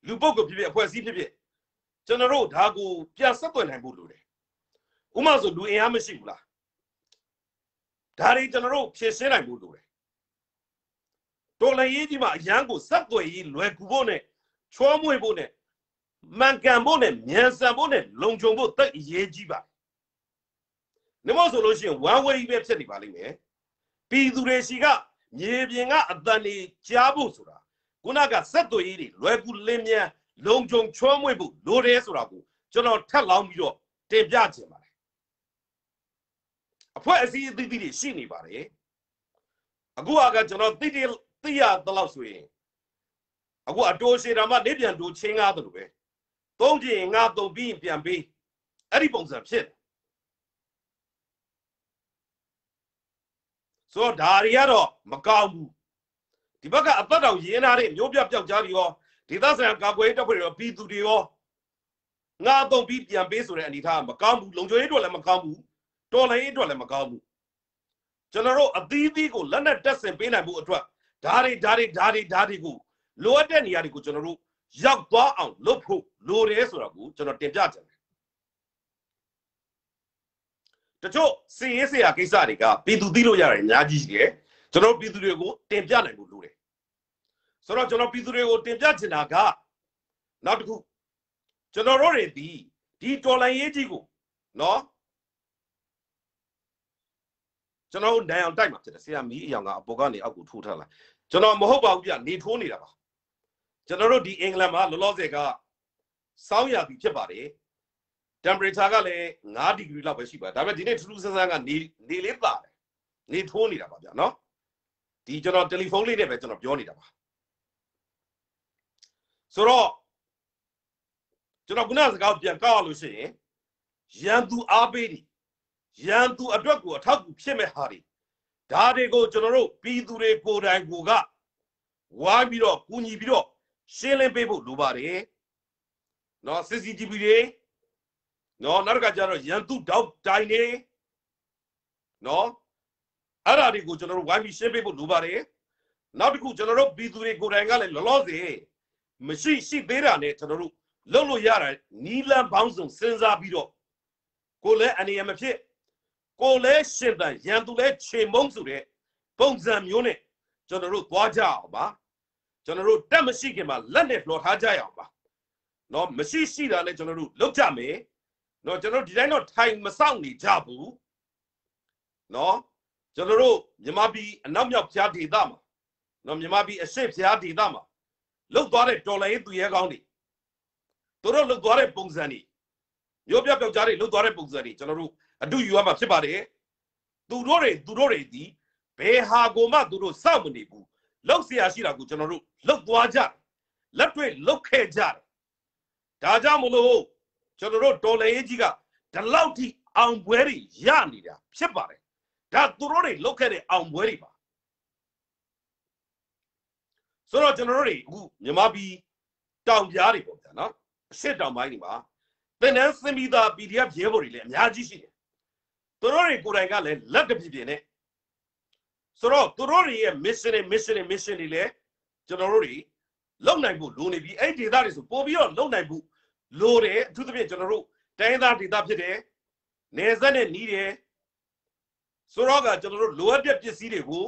လူပုဂ္ဂိုလ်ဖြစ်ဖြစ်အဖွဲ့အစည်းဖြစ်ဖြစ်ကျွန်တော်တို့ဒါကိုပြန်ဆက်သွယ်နိုင်ဖို့လိုတယ်ဥမာဆိုလူအင်အားမရှိဘူးလားဒါတွေကျွန်တော်တို့ဖြည့်ဆင်းနိုင်ဖို့လိုတယ်တော်လည်းရေးကြီးမှာအရန်ကိုဆက်သွယ်ရေးလွယ်ကူဖို့နဲ့ချောမွေ့ဖို့နဲ့မှန်ကန်ဖို့နဲ့မြန်ဆန်ဖို့နဲ့လုံခြုံဖို့တိတ်အရေးကြီးပါတယ်နမို့ဆိုလို့ရှိရင် one way ပဲဖြစ်နေပါလိမ့်မယ်ပြည်သူတွေရှိကမြေပြင်ကအတန်လေးကြားဖို့ဆိုတာခုနကစက်သွေးတွေလွယ်ကူလင်းမြန်လုံခြုံချောမွေ့ဖို့လိုတယ်ဆိုတာကိုကျွန်တော်ထပ်လောင်းပြီးတော့တင်ပြခြင်းပါတယ်အဖွဲ့အစည်းအသီးသီးတွေရှိနေပါတယ်အခုကကျွန်တော်သိတယ်သိရသလောက်ဆိုရင်အခုအတိုးရှည်တာမှနေပြန်တိုးချင်းကားတယ်လို့ပဲသုံးကျင်ငါသုံးပြီးပြန်ပေးအဲ့ဒီပုံစံဖြစ်တယ်ဆိုတော့ဒါတွေကတော့မကောင်းဘူးဒီဘက်ကအပတ်တော်ရင်းထားတဲ့မျိုးပြပျောက်ကြားပြီးရောဒေသဆိုင်ရာကာကွယ်ရေးတပ်ဖွဲ့တွေရောပြည်သူတွေရောငါအုံပြီးပြန်ပေးဆိုတဲ့အနေထားကမကောင်းဘူးလုံခြုံရေးအတွက်လည်းမကောင်းဘူးတော်လှန်ရေးအတွက်လည်းမကောင်းဘူးကျွန်တော်တို့အသီးသီးကိုလက်နက်တက်ဆင်ပေးနိုင်ဖို့အတွက်ဓာရီဓာရီဓာရီဓာရီကိုလိုအပ်တဲ့နေရာတွေကိုကျွန်တော်တို့ရောက်သွားအောင်လုပ်ဖို့လိုတယ်ဆိုတာကိုကျွန်တော်တင်ပြချင်တယ်တချို့စည်ရေးဆရာကိစ္စတွေကပြည်သူသိလို့ရတယ်အများကြီးရှိတယ်ကျွန်တော်ပြည်သူတွေကိုတင်ပြနိုင်ဖို့လိုတယ်ဆိုတော့ကျွန်တော်ပြည်သူတွေကိုတင်ပြချင်တာကနောက်တစ်ခုကျွန်တော်တို့တွေဒီဒီတော်လိုင်းရေးကြီးကိုနော်ကျွန်တော်နိုင်အောင်တိုက်မှာဖြစ်တယ်ဆရာမီးအယောင်ကအပေါ်ကနေအောက်ကိုထိုးထားလာကျွန်တော်မဟုတ်ပါဘူးပြနေထိုးနေတာပါကျွန်တော်တို့ဒီအင်္ဂလန်မှာလောလောဆယ်ကစောင်းရပြီဖြစ်ပါတယ် temperature ကလည်း9ဒီဂရီလောက်ပဲရှိပါဒါပေမဲ့ဒီနေ့ထူးထူးဆန်းဆန်းကနေနေလေးပါတယ်နေထိုးနေတာပါဗျာနော်ဒီကျွန်တော်တယ်လီဖုန်းလေးနဲ့ပဲကျွန်တော်ပြောနေတာပါဆိုတော့ကျွန်တော်ခုနစကားပြန်ကောက်လို့ရှိရင်ရန်သူအားပေးတယ်ရန်သူအတွက်ကိုအထောက်အကူဖြစ်မဲ့ဟာတွေဒါတွေကိုကျွန်တော်တို့ပြည်သူတွေကိုယ်တိုင်ကိုကဝိုင်းပြီးတော့ကူညီပြီးတော့ရှင်းလင်းပေးဖို့လိုပါတယ်เนาะ CCTV တွေနော်နောက်တစ်ခါကျတော့ရန်သူတောက်တိုင်နေနော်အဲ့ဒါတွေကိုကျွန်တော်တို့ဝိုင်းပြီးရှင်းပေးဖို့လိုပါတယ်နောက်တစ်ခုကျွန်တော်တို့ပြည်သူတွေကိုယ်တိုင်ကလည်းလောလောဆယ်မရှိရှိသေးတာနဲ့ကျွန်တော်တို့လုပ်လို့ရတာနီလန်ပေါင်းစုံစဉ်းစားပြီးတော့ကိုလည်းအနေရမဖြစ်ကိုလည်းရှင်းတယ်ရန်သူလည်းခြေမုံဆိုတဲ့ပုံစံမျိုးနဲ့ကျွန်တော်တို့သွားကြအောင်ပါကျွန်တော်တို့တက်မရှိခင်မှာလက်နဲ့ဖလော်ထားကြရအောင်ပါเนาะမရှိရှိတာလည်းကျွန်တော်တို့လုပ်ကြမယ်နော်ကျွန်တော်ဒီတိုင်းတော့ထိုင်မစောင့်နေကြဘူးနော်ကျွန်တော်တို့မြန်မာပြည်အနောက်မြောက်ဖျားဒေသမှာနော်မြန်မာပြည်အရှေ့ဖျားဒေသမှာလှုပ်သွားတဲ့တော်လိုင်းသူရဲကောင်းတွေသူတို့လှုပ်သွားတဲ့ပုံစံတွေမျိုးပြပြောက်ကြားတွေလှုပ်သွားတဲ့ပုံစံတွေကျွန်တော်တို့အတူယူရမှာဖြစ်ပါတယ်သူတို့တွေသူတို့တွေဒီဘယ်ဟာကိုမှသူတို့စောင့်မနေဘူးလှုပ်เสียရှိတာကိုကျွန်တော်တို့လှုပ်သွားကြလက်တွေ့လှုပ်ခဲ့ကြတယ်ဒါကြောင့်မလို့ကျွန်တော်တို့ဒေါ်လာရေးကြီးကဒီလောက်ထိအောင်ပွဲတွေရနေတာဖြစ်ပါတယ်ဒါသူတို့တွေလုတ်ခဲ့တဲ့အောင်ပွဲတွေပါဆိုတော့ကျွန်တော်တို့တွေအခုမြမပြီးတောင်ပြားတွေပေါ့ဗျာနော်အစ်စ်တောင်ပိုင်းတွေမှာသင်တန်းစင်ပြီးသား PDF ရဲဘော်တွေလည်းအများကြီးရှိတယ်သူတို့တွေကိုယ်တိုင်ကလည်းလက်တပြပြနဲ့ဆိုတော့သူတို့တွေရဲ့ mission တွေ mission တွေ mission တွေလည်းကျွန်တော်တို့တွေလုံနိုင်ဖို့လိုနေပြီအဲ့ဒေတာတွေဆိုပို့ပြီးတော့လုံနိုင်ဖို့လိုတယ်အထူးသဖြင့်ကျွန်တော်တို့တိုင်းသားဒေသဖြစ်တယ်နေဆက်နဲ့နီးတယ်ဆိုတော့ကကျွန်တော်တို့လိုအပ်တဲ့ပစ္စည်းတွေကို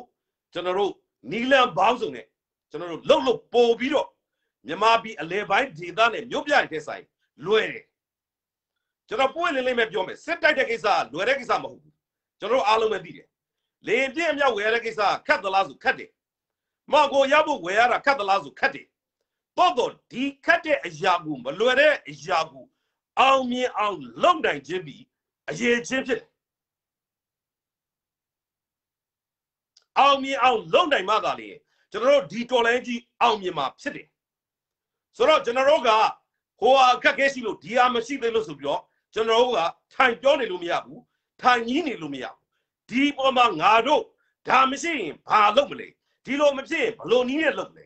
ကျွန်တော်တို့နီလန်ဘောင်းစုံနဲ့ကျွန်တော်တို့လှုပ်လှုပ်ပို့ပြီးတော့မြန်မာပြည်အလဲပိုင်းဒေသနဲ့မြို့ပြတဲ့ဆိုင်လွယ်တယ်ကျွန်တော်ပွင့်လင်းလင်းပဲပြောမယ်စစ်တိုက်တဲ့ကိစ္စလွယ်တဲ့ကိစ္စမဟုတ်ဘူးကျွန်တော်တို့အားလုံးပဲသိတယ်လေပြင်းအမြောက်ဝယ်ရတဲ့ကိစ္စခက်သလားဆိုခက်တယ်မောက်ကိုရဖို့ဝယ်ရတာခက်သလားဆိုခက်တယ်သို့တော့ဒီခက်တဲ့အရာကိုမလွယ်တဲ့အရာကိုအောင်မြင်အောင် လုပ်နိုင်ခြင်းပြီးအရေးချင်းဖြစ်အောင်မြင်အောင်လုပ်နိုင်မှသာလေကျွန်တော်တို့ဒီတော်လိုင်းကြီးအောင်မြင်မှာဖြစ်တယ်ဆိုတော့ကျွန်တော်တို့ကဟိုဟာအခက်ခဲရှိလို့ဒီဟာမရှိသေးလို့ဆိုပြီးတော့ကျွန်တော်တို့ကထိုင်ပြောနေလို့မရဘူးထိုင်ကြီးနေလို့မရဘူးဒီပေါ်မှာငါတို့ဒါမရှိရင်ဘာလုပ်မလဲဒီလိုမဖြစ်ရင်ဘလို့နီးနဲ့လုပ်မလဲ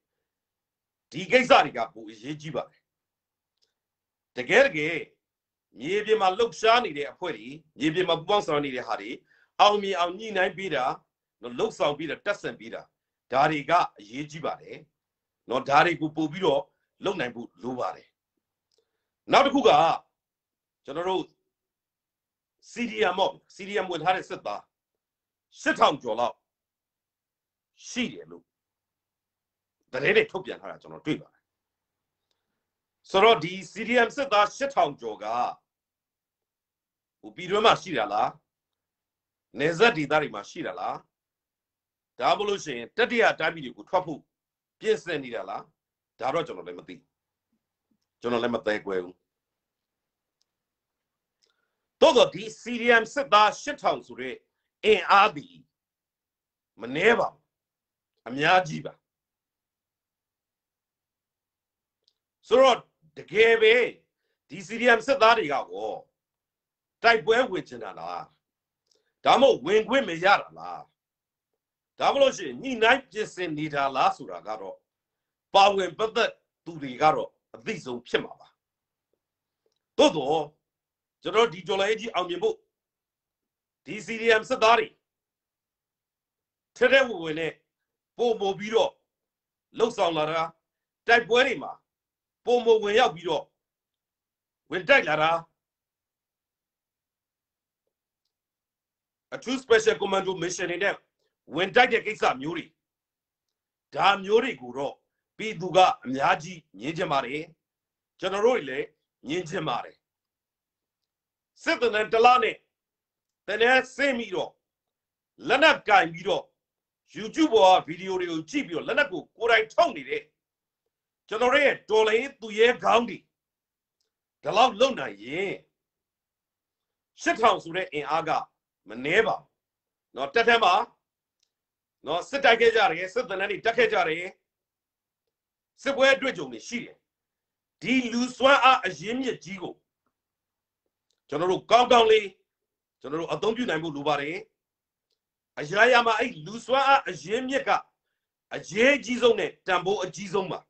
ဒီကိစ္စတွေကပိုအရေးကြီးပါတယ်တကယ်တကယ်မြေပြင်မှာလှုပ်ရှားနေတဲ့အဖွဲ့တွေမြေပြင်မှာပူးပေါင်းဆောင်နေတဲ့ဟာတွေအောင်မြင်အောင်ညှိနှိုင်းပေးတာနော်လှုပ်ဆောင်ပေးတာတက်ဆန်ပေးတာဒါတွေကအရေးကြီးပါတယ်နော်ဒါတွေကိုပို့ပြီးတော့လုပ်နိုင်ဖို့လိုပါတယ်နောက်တစ်ခုကကျွန်တော်တို့စီရီယမ်မော့စီရီယမ်ဝင်ထားတဲ့စစ်သား8000ကျော်လောက်ရှိတယ်လို့သတင်းတွေထုတ်ပြန်ထားတာကျွန်တော်တွေ့ပါတယ်ဆိုတော့ဒီ CDM စစ်သား8000ကျော်ကဟိုပြည်တွင်းမှာရှိတာလားနေဆက်ဒေသတွေမှာရှိတာလားဒါမှမဟုတ်ရှင်တတိယတိုင်းပြည်တွေကိုထွက်ဖို့ပြင်ဆင်နေတာလားဒါတော့ကျွန်တော်လည်းမသိကျွန်တော်လည်းမသဲကွဲဘူးတော့တော့ဒီ CDM စစ်သား8000ဆိုတဲ့အင်အားဒီမနှဲပါဘူးအများကြီးပါဆိုတော့တကယ်ပဲဒီ CDM စစ်သားတွေကရောတိုက်ပွဲဝင်ချင်တာလားဒါမှမဟုတ်ဝင်ခွင့်မရတာလားဒါမလို့ရှိရင်ညှိနှိုင်းပြင်ဆင်နေတာလားဆိုတာကတော့ပါဝင်ပတ်သက်သူတွေကတော့အသိဆုံးဖြစ်မှာပါသို့တော့ကျွန်တော်ဒီဒေါ်လာကြီးအောင်မြင်ဖို့ဒီ CDM စစ်သားတွေထက်တဲ့ဝင်ဝင်နဲ့ပို့ပို့ပြီးတော့လှုပ်ဆောင်လာတာတိုက်ပွဲတွေမှာပုံမဝင်ရောက်ပြီးတော့ဝင်တိုက်လာတာအထူး special commando mission တွေနဲ့ဝင်တိုက်တဲ့ကိစ္စမျိုးတွေဒါမျိုးတွေကိုတော့ပြည်သူကအများကြီးငြင်းချင်ပါတယ်ကျွန်တော်တို့တွေလည်းငြင်းချင်ပါတယ်စစ်တနန်တလားနဲ့တနန်ဆင်းပြီးတော့လက်နက်ကင်ပြီးတော့ YouTube ပေါ်ကဗီဒီယိုတွေကိုကြည့်ပြီးတော့လက်နက်ကိုကိုယ်တိုင်ထောက်နေတဲ့ကျွန်တော်ရဲ့တော်လည်းသူရဲ့ခေါင်းဒီဒါလောက်လုံနိုင်ရင်ရှစ်ထောင်ဆိုတဲ့အင်အားကမနှဲပါဘူးเนาะတက်ထမ်းပါเนาะစစ်တိုက်ခဲ့ကြတယ်စစ်တနန်းတွေတက်ခဲ့ကြတယ်စစ်ပွဲအတွေ့အကြုံတွေရှိတယ်ဒီလူစွမ်းအားအရင်းမြစ်ကြီးကိုကျွန်တော်တို့ကောင်းကောင်းလေးကျွန်တော်တို့အသုံးပြုနိုင်ဖို့လိုပါတယ်အရာရာမှာအဲ့လူစွမ်းအားအရင်းမြစ်ကအရေးကြီးဆုံးနဲ့တန်ဖိုးအကြီးဆုံးပါ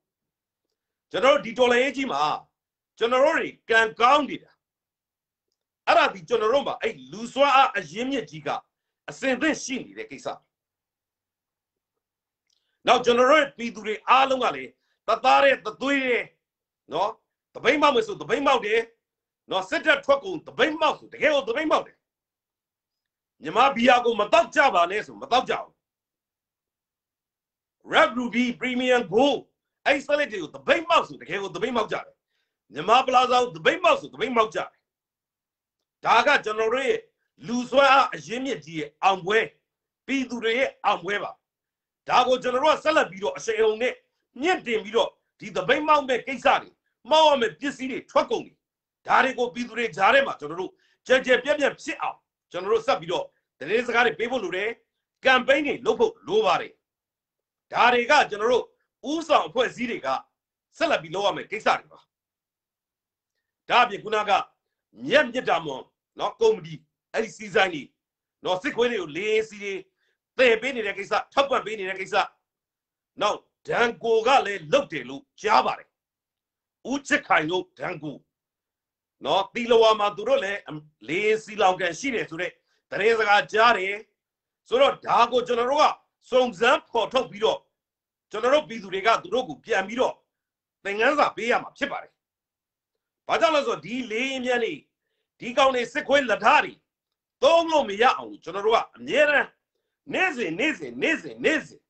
ကျွန်တော်တို့ဒီဒေါ်လာရေးကြီးမှာကျွန်တော်တို့တွေကံကောင်းနေတာအဲ့ဒါဒီကျွန်တော်တို့မှာအဲ့လူစွမ်းအားအရင်းမြစ်ကြီးကအစင်သင့်ရှိနေတဲ့ကိစ္စနောက်ကျွန်တော်တို့ပြည်သူတွေအားလုံးကလေတသားတဲ့တသွေးတဲ့နော်တပိမ့်မောက်မယ်ဆိုတပိမ့်မောက်တယ်နော်စစ်တပ်ထွက်ကုန်တပိမ့်မောက်ဆိုတကယ်ကိုတပိမ့်မောက်တယ်မြမဘီယာကိုမတော့ကြပါနဲ့ဆိုမတော့ကြဘူး Red Ruby Premium Gold အဲ့ဒီ solid တွေကိုသပိတ်မောက်ဆိုတကယ်ကိုသပိတ်မောက်ကြတယ်မြန်မာပလာဇာကိုသပိတ်မောက်ဆိုသပိတ်မောက်ကြတယ်ဒါကကျွန်တော်တို့ရဲ့လူဆွမ်းအားအရင်းမြစ်ကြီးရဲ့အောင်ပွဲပြည်သူတွေရဲ့အောင်ပွဲပါဒါကိုကျွန်တော်တို့ကဆက်လက်ပြီးတော့အစေအုံနဲ့မြင့်တင်ပြီးတော့ဒီသပိတ်မောက်မဲ့ကိစ္စတွေမောက်ရမဲ့ပစ္စည်းတွေထွက်ကုန်ပြီဒါတွေကိုပြည်သူတွေကြားထဲမှာကျွန်တော်တို့ကြကြပြက်ပြက်ဖြစ်အောင်ကျွန်တော်တို့ဆက်ပြီးတော့တရေစကားတွေပေးဖို့လိုတယ်ကမ်ပိန်းတွေလုပ်ဖို့လိုပါတယ်ဒါတွေကကျွန်တော်တို့ဥဆောင်အဖွဲ့အစည်းတွေကဆက်လက်ပြီးလုပ်ရမယ်ကိစ္စတွေပါဒါအပြင်ခုနကမြက်မြက်တာမော်နော်ကုမ္ပဏီအဲ့ဒီစီဆိုင်တွေနော်စစ်ခွေးတွေကိုလေးစီတွေတည်ပေးနေတဲ့ကိစ္စထောက်ပံ့ပေးနေတဲ့ကိစ္စနောက်ဒန်ကိုကလည်းလုတ်တယ်လို့ကြားပါတယ်ဦးချစ်ခိုင်တို့ဒန်ကိုနော်တီလဝါမှာသူတို့လည်းလေးစီလောက်ကန်ရှိတယ်ဆိုတော့တရေစကားကြားတယ်ဆိုတော့ဒါကိုကျွန်တော်တို့ကစုံစမ်းဖော်ထုတ်ပြီးတော့ကျွန်တော်တို့ပြည်သူတွေကသူတို့ကိုပြန်ပြီးတော့သင်ငန်းစာပေးရမှာဖြစ်ပါတယ်။ဘာကြောင့်လဲဆိုတော့ဒီလေးရင်းမြန်လေးဒီကောင်တွေစစ်ခွေးလက်ထားတွေသုံးလို့မရအောင်ကျွန်တော်တို့ကအမြဲတမ်းနေ့စဉ်နေ့စဉ်နေ့စဉ်နေ့စဉ်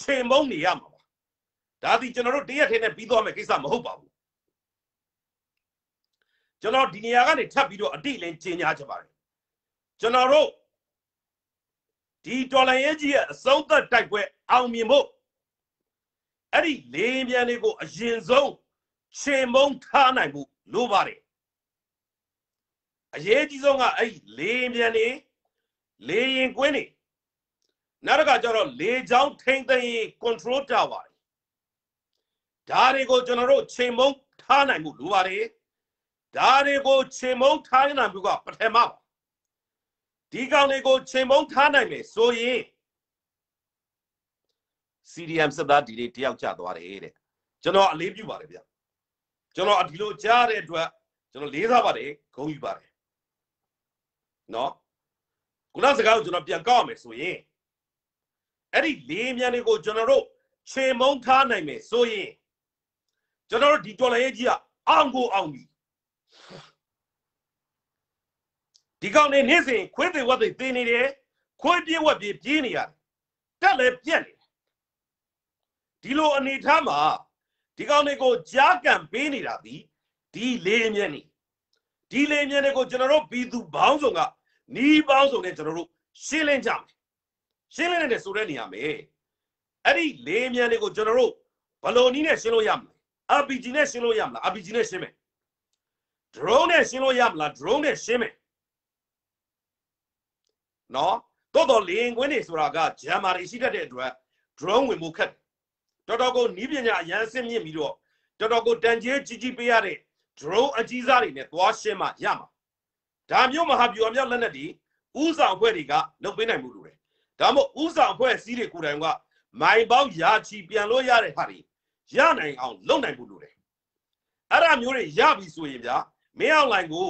ချိန်မုံနေရမှာပါ။ဒါသည်ကျွန်တော်တို့တရက်ထဲနဲ့ပြီးသွားမယ်ကိစ္စမဟုတ်ပါဘူး။ကျွန်တော်ဒီနေရာကနေထပ်ပြီးတော့အတိအလင်းကျင်းညာချပါတယ်။ကျွန်တော်တို့ဒီဒေါ်လာရေးကြီးရဲ့အဆုံးသတ်တိုက်ပွဲအောင်မြင်ဖို့အဲ့ဒီလေပြန်တွေကိုအရင်ဆုံးချိန်မုံထားနိုင်ဖို့လိုပါတယ်အရေးကြီးဆုံးကအဲ့ဒီလေပြန်တွေလေရင်ကွင်းတွေနောက်တစ်ခါကျတော့လေချောင်းထိမ့်သိမ်းရေး control ကြပါတယ်ဒါတွေကိုကျွန်တော်တို့ချိန်မုံထားနိုင်မှုလိုပါတယ်ဒါတွေကိုချိန်မုံထားနိုင်မှုကပထမပါဒီကောင်တွေကိုချိန်မုံထားနိုင်မယ်ဆိုရင် CDM စစ်သားဒီလေးတယောက်ချသွားတယ်တဲ့ကျွန်တော်အလေးပြုပါတယ်ဗျကျွန်တော်ဒီလိုကြားတဲ့အတွက်ကျွန်တော်လေးစားပါတယ်ဂုဏ်ယူပါတယ်နော်ခုနစကားကိုကျွန်တော်ပြန်ကောက်ရမယ်ဆိုရင်အဲ့ဒီလေးမြန်တွေကိုကျွန်တော်တို့ခြေမုံထားနိုင်မယ်ဆိုရင်ကျွန်တော်တို့ဒီတော်လိုင်းရေးကြီးကအောင်ကိုအောင်ပြီဒီကောင်နေနေ့စဉ်ခွေးတွေဝက်တွေတင်းနေတယ်ခွေးပြေးဝက်ပြေးပြေးနေရတယ်တက်လည်းပြက်နေဒီလိုအနေထားမှာဒီကောင်တွေကိုကြားကံပေးနေတာဒီဒီလေးအမျက်နေဒီလေးအမျက်တွေကိုကျွန်တော်တို့ပြီးသူဘောင်းဆောင်ကနီးပေါင်းဆောင်နဲ့ကျွန်တော်တို့ရှင်းလင်းကြမယ်ရှင်းလင်းတယ်ဆိုတဲ့နေရာမှာအဲ့ဒီလေးအမျက်တွေကိုကျွန်တော်တို့ဘလိုနီးနဲ့ရှင်းလို့ရမလား RPG နဲ့ရှင်းလို့ရမလား RPG နဲ့ရှင်းမယ် drone နဲ့ရှင်းလို့ရမလား drone နဲ့ရှင်းမယ်နော်တော်တော်လေရင်ခွင်းတွေဆိုတာကဂျမ်မာတွေရှိတတ်တဲ့အတွက် drone ဝင်မှုခက်တယ်တော်တော်ကိုနီးပညာအရန်ဆင့်မြင့်ပြီးတော့တော်တော်ကိုတန်ကြီးကြီးကြီးပေးရတဲ့ drone အကြီးစားတွေနဲ့သွားရှင်းမှရမှာဒါမျိုးမဟာဗျူဟာမြောက်လက်နက်တွေဥဆောင်အဖွဲ့တွေကလုပ်ပေးနိုင်မှုလိုတယ်ဒါမို့ဥဆောင်အဖွဲ့အစည်းတွေကိုယ်တိုင်ကမိုင်ပေါက်ရာချီပြန်လို့ရတဲ့ဟာတွေရနိုင်အောင် လုပ်နိုင်မှုလိုတယ်အဲ့ဒါမျိုးတွေရပြီဆိုရင်ဗျာမင်းအောင်လိုင်ကို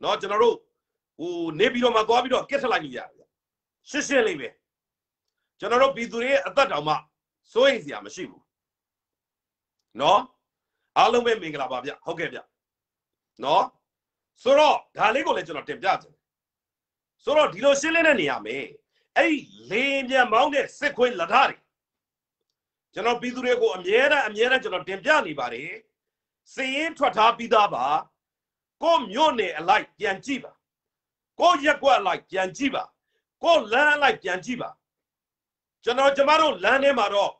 เนาะကျွန်တော်တို့ဟိုနေပြီးတော့မှသွားပြီးတော့ကက်ထလိုက်နေရတယ်ရှင်းရှင်းလေးပဲကျွန်တော်တို့ပြည်သူတွေရဲ့အသက်တောင်မှစိုးရိမ်စရာမရှိဘူးနော်အားလုံးပဲမင်္ဂလာပါဗျဟုတ်ကဲ့ဗျနော်ဆိုတော့ဒါလေးကိုလည်းကျွန်တော်တင်ပြတယ်ဆိုတော့ဒီလိုရှင်းလင်းတဲ့နေရာမှာအဲ့လေမြန်မောင်းတဲ့စစ်ခွေးလက်ထတွေကျွန်တော်ပြည်သူတွေကိုအမြဲတမ်းအမြဲတမ်းကျွန်တော်တင်ပြနေပါတယ်စည်ရင်ထွက်ထားပြီးသားပါကိုမြို့နယ်အလိုက်ပြန်ကြည့်ပါကိုရက်ကွက်အလိုက်ပြန်ကြည့်ပါကိုလမ်းအလိုက်ပြန်ကြည့်ပါကျွန်တော်ကျမတို့လမ်းထဲမှာတော့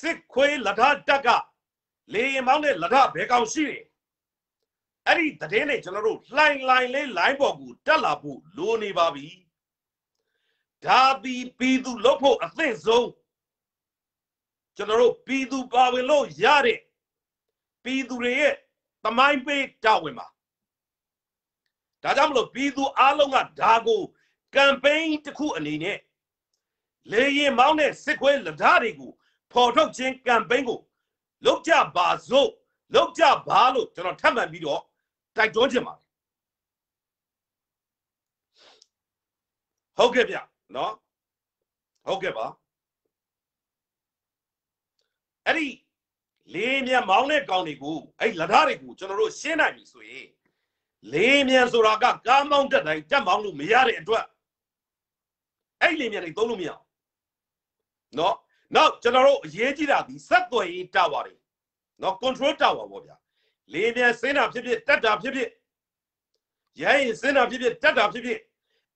စစ်ခွေးလထတက်ကလေရင်ပေါင်းတဲ့လထဘဲကောင်ရှိတယ်အဲ့ဒီတည်င်းနဲ့ကျွန်တော်တို့လှိုင်လှိုင်လေးလိုင်းပေါ်ကိုတက်လာဖို့လိုနေပါပြီဒါပြီးပြီးသူလုပ်ဖို့အသင့်ဆုံးကျွန်တော်တို့ပြီးသူပါဝင်လို့ရတဲ့ပြီးသူတွေရဲ့တမိုင်းပေးတာဝင်ပါဒါကြောင့်မလို့ပြီးသူအားလုံးကဒါကိုကမ်ပိန်းတစ်ခုအနေနဲ့လေရင်မောင်းတဲ့စစ်ခွေးလဒါတွေကိုပေါ်ထုတ်ခြင်းကမ်ပိန်းကိုလုပ်ကြပါစို့လုပ်ကြပါလို့ကျွန်တော်ထပ်မံပြီးတော့တိုက်တွန်းချင်ပါတယ်ဟုတ်ကဲ့ဗျနော်ဟုတ်ကဲ့ပါအဲ့ဒီလေးမြန်မောင်းတဲ့ကောင်တွေကိုအဲ့လဒါတွေကိုကျွန်တော်တို့ရှင်းနိုင်ပြီဆိုရင်လေးမြန်ဆိုတာကကားမောင်းတက်တိုင်းတက်မောင်းလို့မရတဲ့အတွက်အဲ့လေးမြန်တွေသုံးလို့မရအောင်နော်နောက်ကျွန်တော်တို့အရေးကြီးတာဒီဆက်သွယ်ရေးတာဝါတွေနော် control tower ပေါ့ဗျာလေမြန်စင်းတာဖြစ်ဖြစ်တက်တာဖြစ်ဖြစ်ရဲရင်စင်းတာဖြစ်ဖြစ်တက်တာဖြစ်ဖြစ်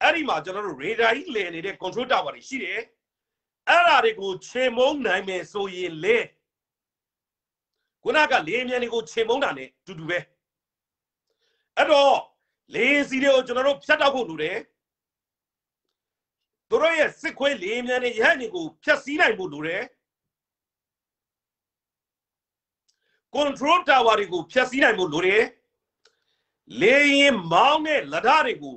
အဲ့ဒီမှာကျွန်တော်တို့ radar ကြီးလည်နေတဲ့ control tower တွေရှိတယ်အဲ့ဒါတွေကိုခြေမုံနိုင်မယ်ဆိုရင်လေခုနကလေမြန်တွေကိုခြေမုံတာ ਨੇ တူတူပဲအဲ့တော့လေစီတွေကိုကျွန်တော်တို့ဖြတ်တောက်ဖို့လိုတယ်သူတို့ရဲ့စစ်ခွေးလေးမြန်တဲ့ရဟန်းတွေကိုဖျက်ဆီးနိုင်ဖို့လိုတယ် control tower တွေကိုဖျက်ဆီးနိုင်ဖို့လိုတယ်လေရင်မောင်းတဲ့လက်ထားတွေကို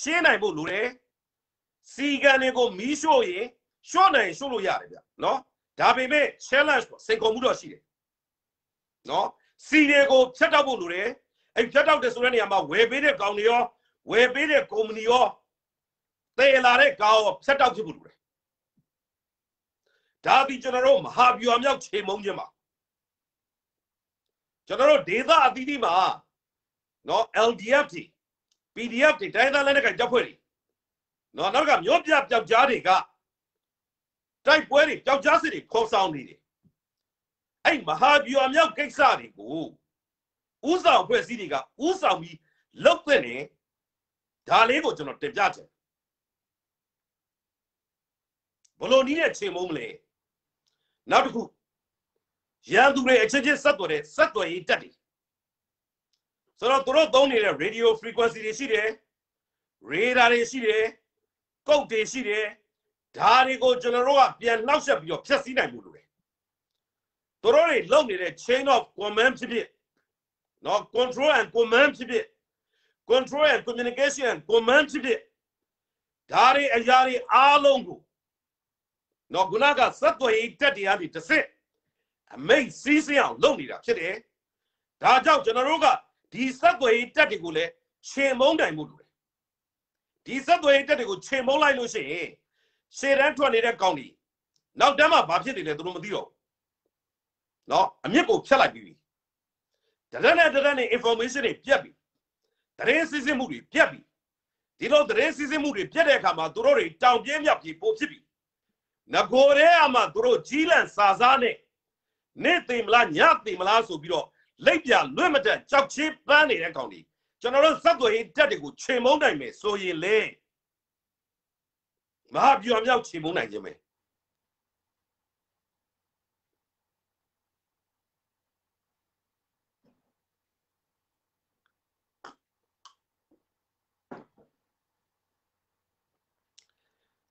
ရှင်းနိုင်ဖို့လိုတယ်စီကံတွေကိုမီးရှို့ရင်ရှော့နိုင်ရှော့လို့ရတယ်ဗျနော်ဒါပေမဲ့ challenge ပေါ့စိန်ကုန်မှုတော့ရှိတယ်နော်စီတွေကိုဖျက်တောက်ဖို့လိုတယ်အဲ့ဖျက်တောက်တယ်ဆိုတဲ့နေရာမှာဝယ်ပေးတဲ့ကောင်တွေရောဝယ်ပေးတဲ့ company ရောတည်လာတဲ့ကားကိုဆက်တောက်ဖြစ်ဖို့လိုတယ်ဒါဒီကျွန်တော်တို့မဟာဗျူဟာမြောက်ခြေမုံခြင်းပါကျွန်တော်တို့ဒေသအသီးသီးမှာနော် LDF တွေ PDF တွေတိုင်းသားလက်နက်ကကြောက်ဖွဲ့တွေနော်နောက်ကမြို့ပြပျောက်ကြားတွေကတိုက်ပွဲတွေပျောက်ကြားစစ်တွေခေါ်ဆောင်နေတယ်အဲ့မဟာဗျူဟာမြောက်ကိစ္စတွေကိုဥဆောင်ဖွဲ့စည်းတွေကဥဆောင်ပြီးလုပ်တဲ့နေဒါလေးကိုကျွန်တော်တင်ပြတယ်ဘလို့နီးနဲ့ချိန်မုံးမလဲနောက်တစ်ခုရန်သူတွေအချင်းချင်းဆက်သွယ်တဲ့ဆက်သွယ်ရေးတက်တယ်ဆိုတော့သူတို့သုံးနေတဲ့ radio frequency တွေရှိတယ် radar တွေရှိတယ်ကုတ်တွေရှိတယ်ဒါတွေကိုကျွန်တော်တို့ကပြန်နှောက်ယှက်ပြီးတော့ဖျက်ဆီးနိုင်မှုလိုတယ်သူတို့တွေလုပ်နေတဲ့ chain of command ဖြစ်ဖြစ်နော် control and command ဖြစ်ဖြစ် control and communication command ဖြစ်ဖြစ်ဒါတွေအရာတွေအားလုံးကိုနော်ခုနကဇက်သွေးတက်တရားတွေတစ်စစ်အမိတ်စီးစင်းအောင်လုပ်နေတာဖြစ်တယ်ဒါကြောင့်ကျွန်တော်တို့ကဒီဇက်သွေးတက်တွေကိုလည်းခြင်မုံတိုင်မှုလိုတယ်ဒီဇက်သွေးတက်တွေကိုခြင်မုံလိုက်လို့ရှိရင်ရှေ့တန်းထွက်နေတဲ့ကောင်းကြီးနောက်တန်းမှာဘာဖြစ်နေလဲသူတို့မသိတော့ဘူးနော်အမြင့်ကိုဖြတ်လိုက်ပြီတရက်နဲ့တရက်နဲ့ information တွေပြတ်ပြီတရင်စစ်စစ်မှုတွေပြတ်ပြီဒီလိုတရင်စစ်စစ်မှုတွေပြတ်တဲ့အခါမှာသူတို့တွေတောင်ပြင်းမြောက်ပြေပိုဖြစ်ပြီငကိုရဲအမှသူတို့ကြီးလန့်စာစားနဲ့နေသိမလားညသိမလားဆိုပြီးတော့လက်ပြလွတ်မတက်ကြောက်ချင်းပန်းနေတဲ့ကောင်တွေကျွန်တော်တို့စက်သွေးတက်တွေကိုချိန်မုံနိုင်မယ်ဆိုရင်လေမဟာပြောင်မြောက်ချိန်မုံနိုင်ခြင်းပဲ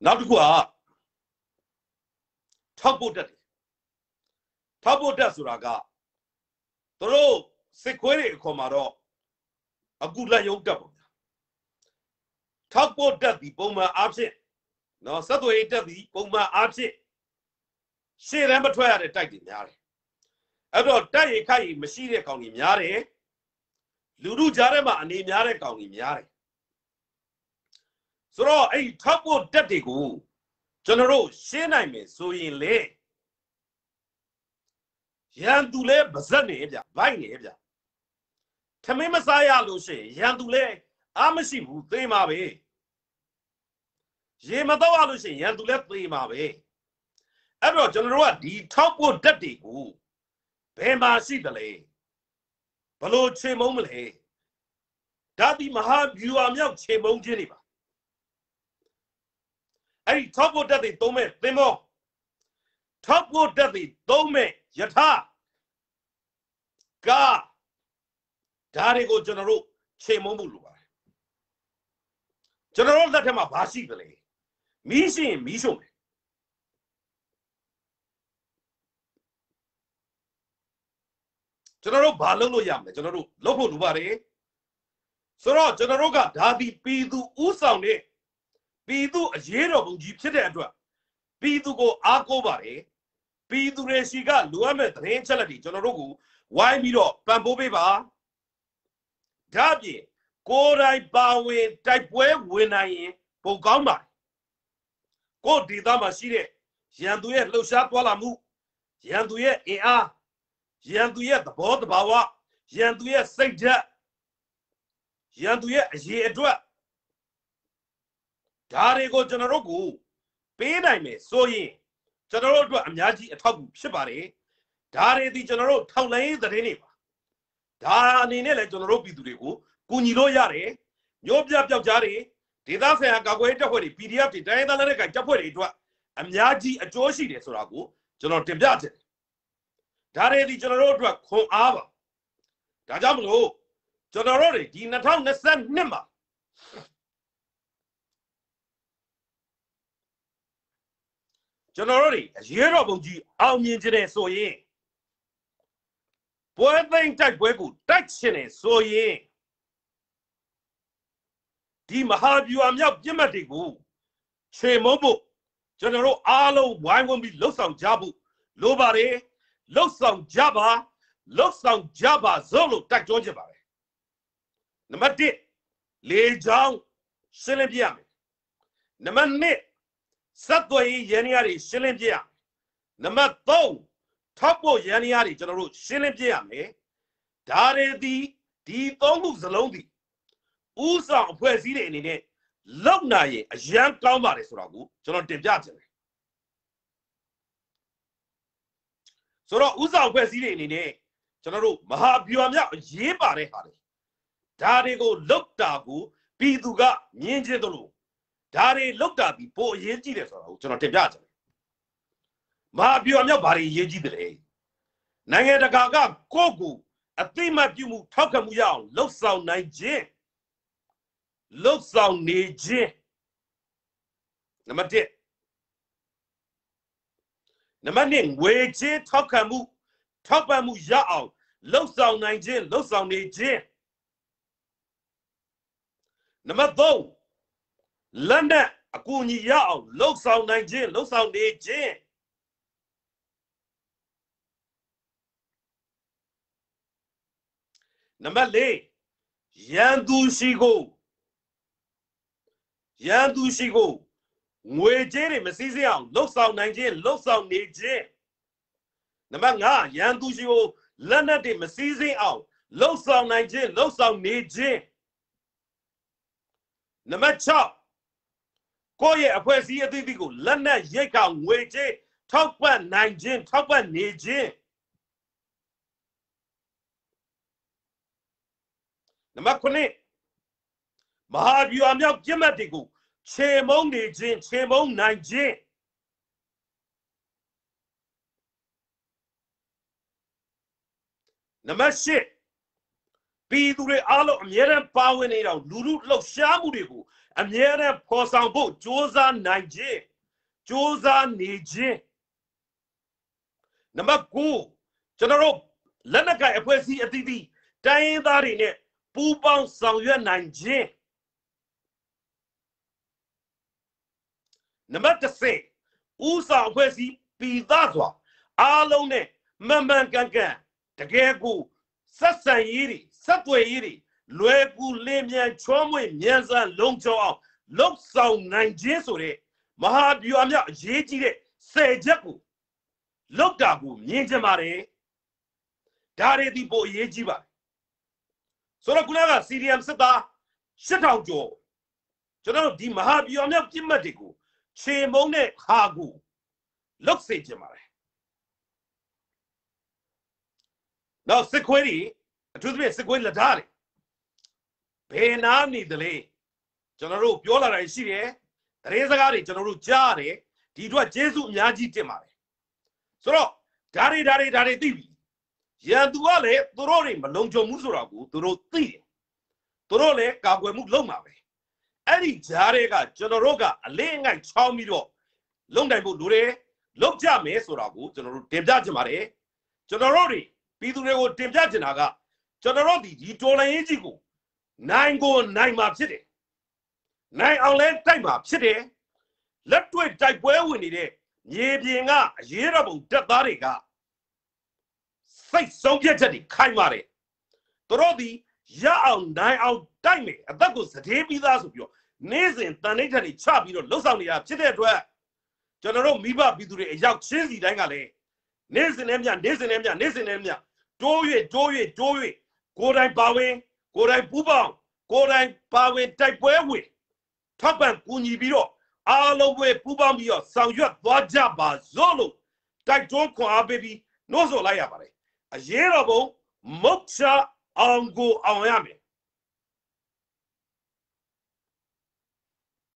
နောက်တစ်ခုကထောက်ပို့တတ်တယ်ထောက်ပို့တတ်ဆိုတာကသူတို့စစ်ခွေးတွေအခေါ်မှာတော့အကူလက်ရုံးတက်ပေါ့ဗျာထောက်ပို့တတ်ပြီးပုံမှန်အားဖြင့်နော်ဆက်သွယ်ရေးတက်ပြီးပုံမှန်အားဖြင့်ရှေ့တန်းမထွက်ရတဲ့တိုက်တွေများတယ်အဲ့တော့တိုက်ရိုက်ခိုက်မရှိတဲ့ကောင်တွေများတယ်လူလူကြားထဲမှာအနေများတဲ့ကောင်တွေများတယ်ဆိုတော့အဲ့ဒီထောက်ပို့တက်တွေကိုကျွန်တော်တို့ရှင်းနိုင်မယ်ဆိုရင်လေရန်သူလဲပါဇက်နေဗျဘိုက်နေဗျထမင်းမစားရလို့ရှိရင်ရန်သူလဲအားမရှိဘူးသေမှာပဲရေမတော့ရလို့ရှိရင်ရန်သူလဲသေမှာပဲအဲ့တော့ကျွန်တော်တို့ကဒီထောက်ဖို့ဓာတ်တွေကိုဘယ်မှာရှိသလဲဘလို့ချိန်မုံမလဲဒါဒီမဟာဗျူဟာမြောက်ချိန်မုံခြင်းတွေပါအဲ့ဒီထောက်ဖို့တက်တဲ့သုံးမဲ့သင်္ဘောထောက်ဖို့တက်တဲ့သုံးမဲ့ယထာကဒါတွေကိုကျွန်တော်တို့ချိန်မုံမှုလိုပါတယ်ကျွန်တော်တို့လက်ထက်မှာဘာရှိသလဲမီးရှိရင်မီးရှို့မယ်ကျွန်တော်တို့ဘာလုပ်လို့ရမလဲကျွန်တော်တို့လုပ်ဖို့လိုပါတယ်ဆိုတော့ကျွန်တော်တို့ကဒါဒီပြည်သူဥဆောင်တဲ့ပြည်သူအရေးတော်ပုံကြီးဖြစ်တဲ့အတွက်ပြည်သူကိုအားကိုးပါတယ်ပြည်သူတွေစီကလိုအပ်မဲ့သတင်းချက်လက်တွေကျွန်တော်တို့ကိုဝိုင်းပြီးတော့ပံ့ပိုးပေးပါဒါပြင်ကိုယ်တိုင်ပါဝင်တိုက်ပွဲဝင်နိုင်ရင်ပုံကောင်းပါကိုဒေသမှာရှိတဲ့ရန်သူရဲ့လှုပ်ရှားသွားလာမှုရန်သူရဲ့အင်အားရန်သူရဲ့သဘောတဘာဝရန်သူရဲ့စိတ်ဓာတ်ရန်သူရဲ့အရေးအတွက်ဒါတွေကိုကျွန်တော်တို့ကိုပေးနိုင်မယ်ဆိုရင်ကျွန်တော်တို့အတွက်အများကြီးအထောက်အကူဖြစ်ပါတယ်ဒါတွေဒီကျွန်တော်တို့ထောက်လိုင်းရေးသတင်းတွေပါဒါအနေနဲ့လည်းကျွန်တော်တို့ပြည်သူတွေကိုကူညီလို့ရတယ်မျိုးပြပျောက်ကြားတွေဒေသဆိုင်ရာကာကွယ်တပ်ဖွဲ့တွေ PDF တွေတိုင်းဒေသလက်နက်ကတပ်ဖွဲ့တွေအတွက်အများကြီးအကျိုးရှိတယ်ဆိုတာကိုကျွန်တော်တင်ပြတယ်ဒါတွေဒီကျွန်တော်တို့အတွက်ခွန်အားပါဒါကြောင့်မလို့ကျွန်တော်တို့တွေဒီ2022မှာကျွန်တော်တို့တွေအရေးတော်ပုံကြီးအောင်မြင်ကြတယ်ဆိုရင်ပွဲသိမ့်တိုက်ပွဲကိုတိုက်ချင်တယ်ဆိုရင်ဒီမဟာဗျူဟာမြောက်ပြစ်မှတ်တွေကိုခြေမုံဖို့ကျွန်တော်တို့အားလုံးဝိုင်းဝန်းပြီးလှုပ်ဆောင်ကြဖို့လိုပါတယ်လှုပ်ဆောင်ကြပါလှုပ်ဆောင်ကြပါစို့လို့တိုက်တွန်းချင်ပါတယ်နံပါတ်1လေချောင်းရှင်းလင်းပြရမယ်နံပါတ်စက်သွယ်ရေးရန်ရားတွေရှင်းလင်းပြရမယ်နံပါတ်3ထောက်ပို့ရန်ရားတွေကျွန်တော်တို့ရှင်းလင်းပြရမယ်ဒါတွေဒီဒီသုံးခုစလုံးဒီဥဆောင်အဖွဲ့အစည်းတွေအနေနဲ့လောက်နိုင်ရင်အရန်ကောင်းပါတယ်ဆိုတော့ကိုကျွန်တော်တင်ပြခြင်းတယ်ဆိုတော့ဥဆောင်ဖွဲ့စည်းတွေအနေနဲ့ကျွန်တော်တို့မဟာဗျူဟာမြောက်အရေးပါတဲ့ဟာတွေဒါတွေကိုလောက်တာကိုပြည်သူက မြင်ချင်တယ်လို့ဒါတွေလောက်တာပြီးပိုအရေးကြီးတယ်ဆိုတာကိုကျွန်တော်တင်ပြချင်တယ်မဟာပြူအမြောက်ဘာတွေအရေးကြီးတယ်လဲနိုင်ငံတကာကကိုယ့်ကိုအသိမှတ်ပြုမှုထောက်ခံမှုရအောင်လှုပ်ဆောင်နိုင်ခြင်းလှုပ်ဆောင်နေခြင်းနံပါတ်1နံပါတ်2ငွေချင်းထောက်ခံမှုထောက်ပံ့မှုရအောင်လှုပ်ဆောင်နိုင်ခြင်းလှုပ်ဆောင်နေခြင်းနံပါတ်3လက်နဲ့အကူအညီရအောင်လှုပ်ဆောင်နိုင်ခြင်းလှုပ်ဆောင်နေခြင်းနံပါတ်၄ရန်သူရှိကိုရန်သူရှိကိုငွေကြေးတွေမစည်းစိမ်အောင်လှုပ်ဆောင်နိုင်ခြင်းလှုပ်ဆောင်နေခြင်းနံပါတ်၅ရန်သူရှိကိုလက်နက်တွေမစည်းစိမ်အောင်လှုပ်ဆောင်နိုင်ခြင်းလှုပ်ဆောင်နေခြင်းနံပါတ်6ကိုယ့်ရဲ့အဖွဲ့အစည်းအသီးသီးကိုလက်နက်ရိတ်ခါငွေကြေးထောက်ပံ့နိုင်ခြင်းထောက်ပံ့နေခြင်းနံပါတ်9မဟာဗျူဟာမြောက်ပြစ်မှတ်တွေကိုခြေမုံနေခြင်းခြေမုံနိုင်ခြင်းနံပါတ်10ပြည်သူတွေအားလုံးအမြဲတမ်းပါဝင်နေတော့လူလူလှုပ်ရှားမှုတွေကိုအမြဲတမ်းဖော်ဆောင်ဖို့ကြိုးစားနိုင်ခြင်းကြိုးစားနေခြင်းနံပါတ်9ကျွန်တော်တို့လက်နက်ကိုင်အဖွဲ့အစည်းအသီးသီးတိုင်းရင်းသားတွေနဲ့ပူးပေါင်းဆောင်ရွက်နိုင်ခြင်းနံပါတ်10ဦးဆောင်အဖွဲ့အစည်းပိသစွာအားလုံးနဲ့မမှန်ကန်ကန်တကယ်ကိုဆက်ဆံရေးတွေဆက်သွယ်ရေးတွေလွယ်ကူလင်းမြန်ချောမွေ့မြန်ဆန်လုံခြုံအောင်လုံဆောင်နိုင်ခြင်းဆိုတဲ့မဟာဗျူဟာမြောက်အရေးကြီးတဲ့ဆယ်ချက်ကိုလောက်တာကိုမြင်ကြပါတယ်ဒါတွေဒီပိုအရေးကြီးပါတယ်ဆိုတော့ခုနက CDM စစ်သား8000ကျော်ကျွန်တော်တို့ဒီမဟာဗျူဟာမြောက်ပြစ်မှတ်တွေကိုခြေမုံတဲ့ဟာကိုလောက်စေကြပါတယ်နောက်စစ်ခွေးတွေအထူးသဖြင့်စစ်ခွေးလက်ဓာတ်တွေဘယ်နာနေသလဲကျွန်တော်တို့ပြောလာတာရှိတယ်တရေစကားတွေကျွန်တော်တို့ကြားတယ်ဒီအတွက်ကျေးဇူးအများကြီးတင်ပါတယ်ဆိုတော့ဓာရီဓာရီဓာရီသိပြီရန်သူကလည်းသူတို့တွေမလုံခြုံဘူးဆိုတာကိုသူတို့သိတယ်သူတို့လည်းကာကွယ်မှုလုပ်မှာပဲအဲ့ဒီဂျားတွေကကျွန်တော်တို့ကအလင်းငိုက်ချောင်းပြီးတော့လုံတိုင်ဖို့လိုတယ်လုံကြမယ်ဆိုတာကိုကျွန်တော်တို့တင်ပြချင်ပါတယ်ကျွန်တော်တို့တွေပြည်သူတွေကိုတင်ပြချင်တာကကျွန်တော်တို့ဒီဒီတော်လိုင်းရေးကြီးကိုနိုင်ကိုနိုင်မှာဖြစ်တယ်နိုင်အောင်လဲတိုက်မှာဖြစ်တယ်လက်တွေ့တိုက်ပွဲဝင်နေတဲ့မြေပြင်ကအရေးတော်ပုံတက်သားတွေကစိတ်ဆုံးဖြတ်ချက်တွေခိုင်းပါတယ်သူတို့ဒီရအောင်နိုင်အောင် တိုက်မယ်အသက်ကိုစတဲ့ပြီးသားဆိုပြီးတော့နေ့စဉ်တန်ဋိဌာန်တွေချပြီးတော့လှုပ်ဆောင်နေတာဖြစ်တဲ့အတွက်ကျွန်တော်တို့မိဘပြည်သူတွေအရောက်ချင်းစီတိုင်းကလည်းနေ့စဉ်နဲ့မြနေ့စဉ်နဲ့မြနေ့စဉ်နဲ့မြတိုး၍တိုး၍တိုး၍ကိုယ်တိုင်ပါဝင်ကိုယ်တိုင်ပူးပေါင်းကိုယ်တိုင်ပါဝင်တိုက်ပွဲဝင်ထောက်ပံ့ကူညီပြီးတော့အားလုံးပဲပူးပေါင်းပြီးတော့ဆောင်ရွက်သွားကြပါစို့လို့တိုက်တွန်းခွန်အားပေးပြီးနှိုးဆော်လိုက်ရပါတယ်အရေးတော်ပုံမုတ်ချအောင်ကိုအောင်ရမယ်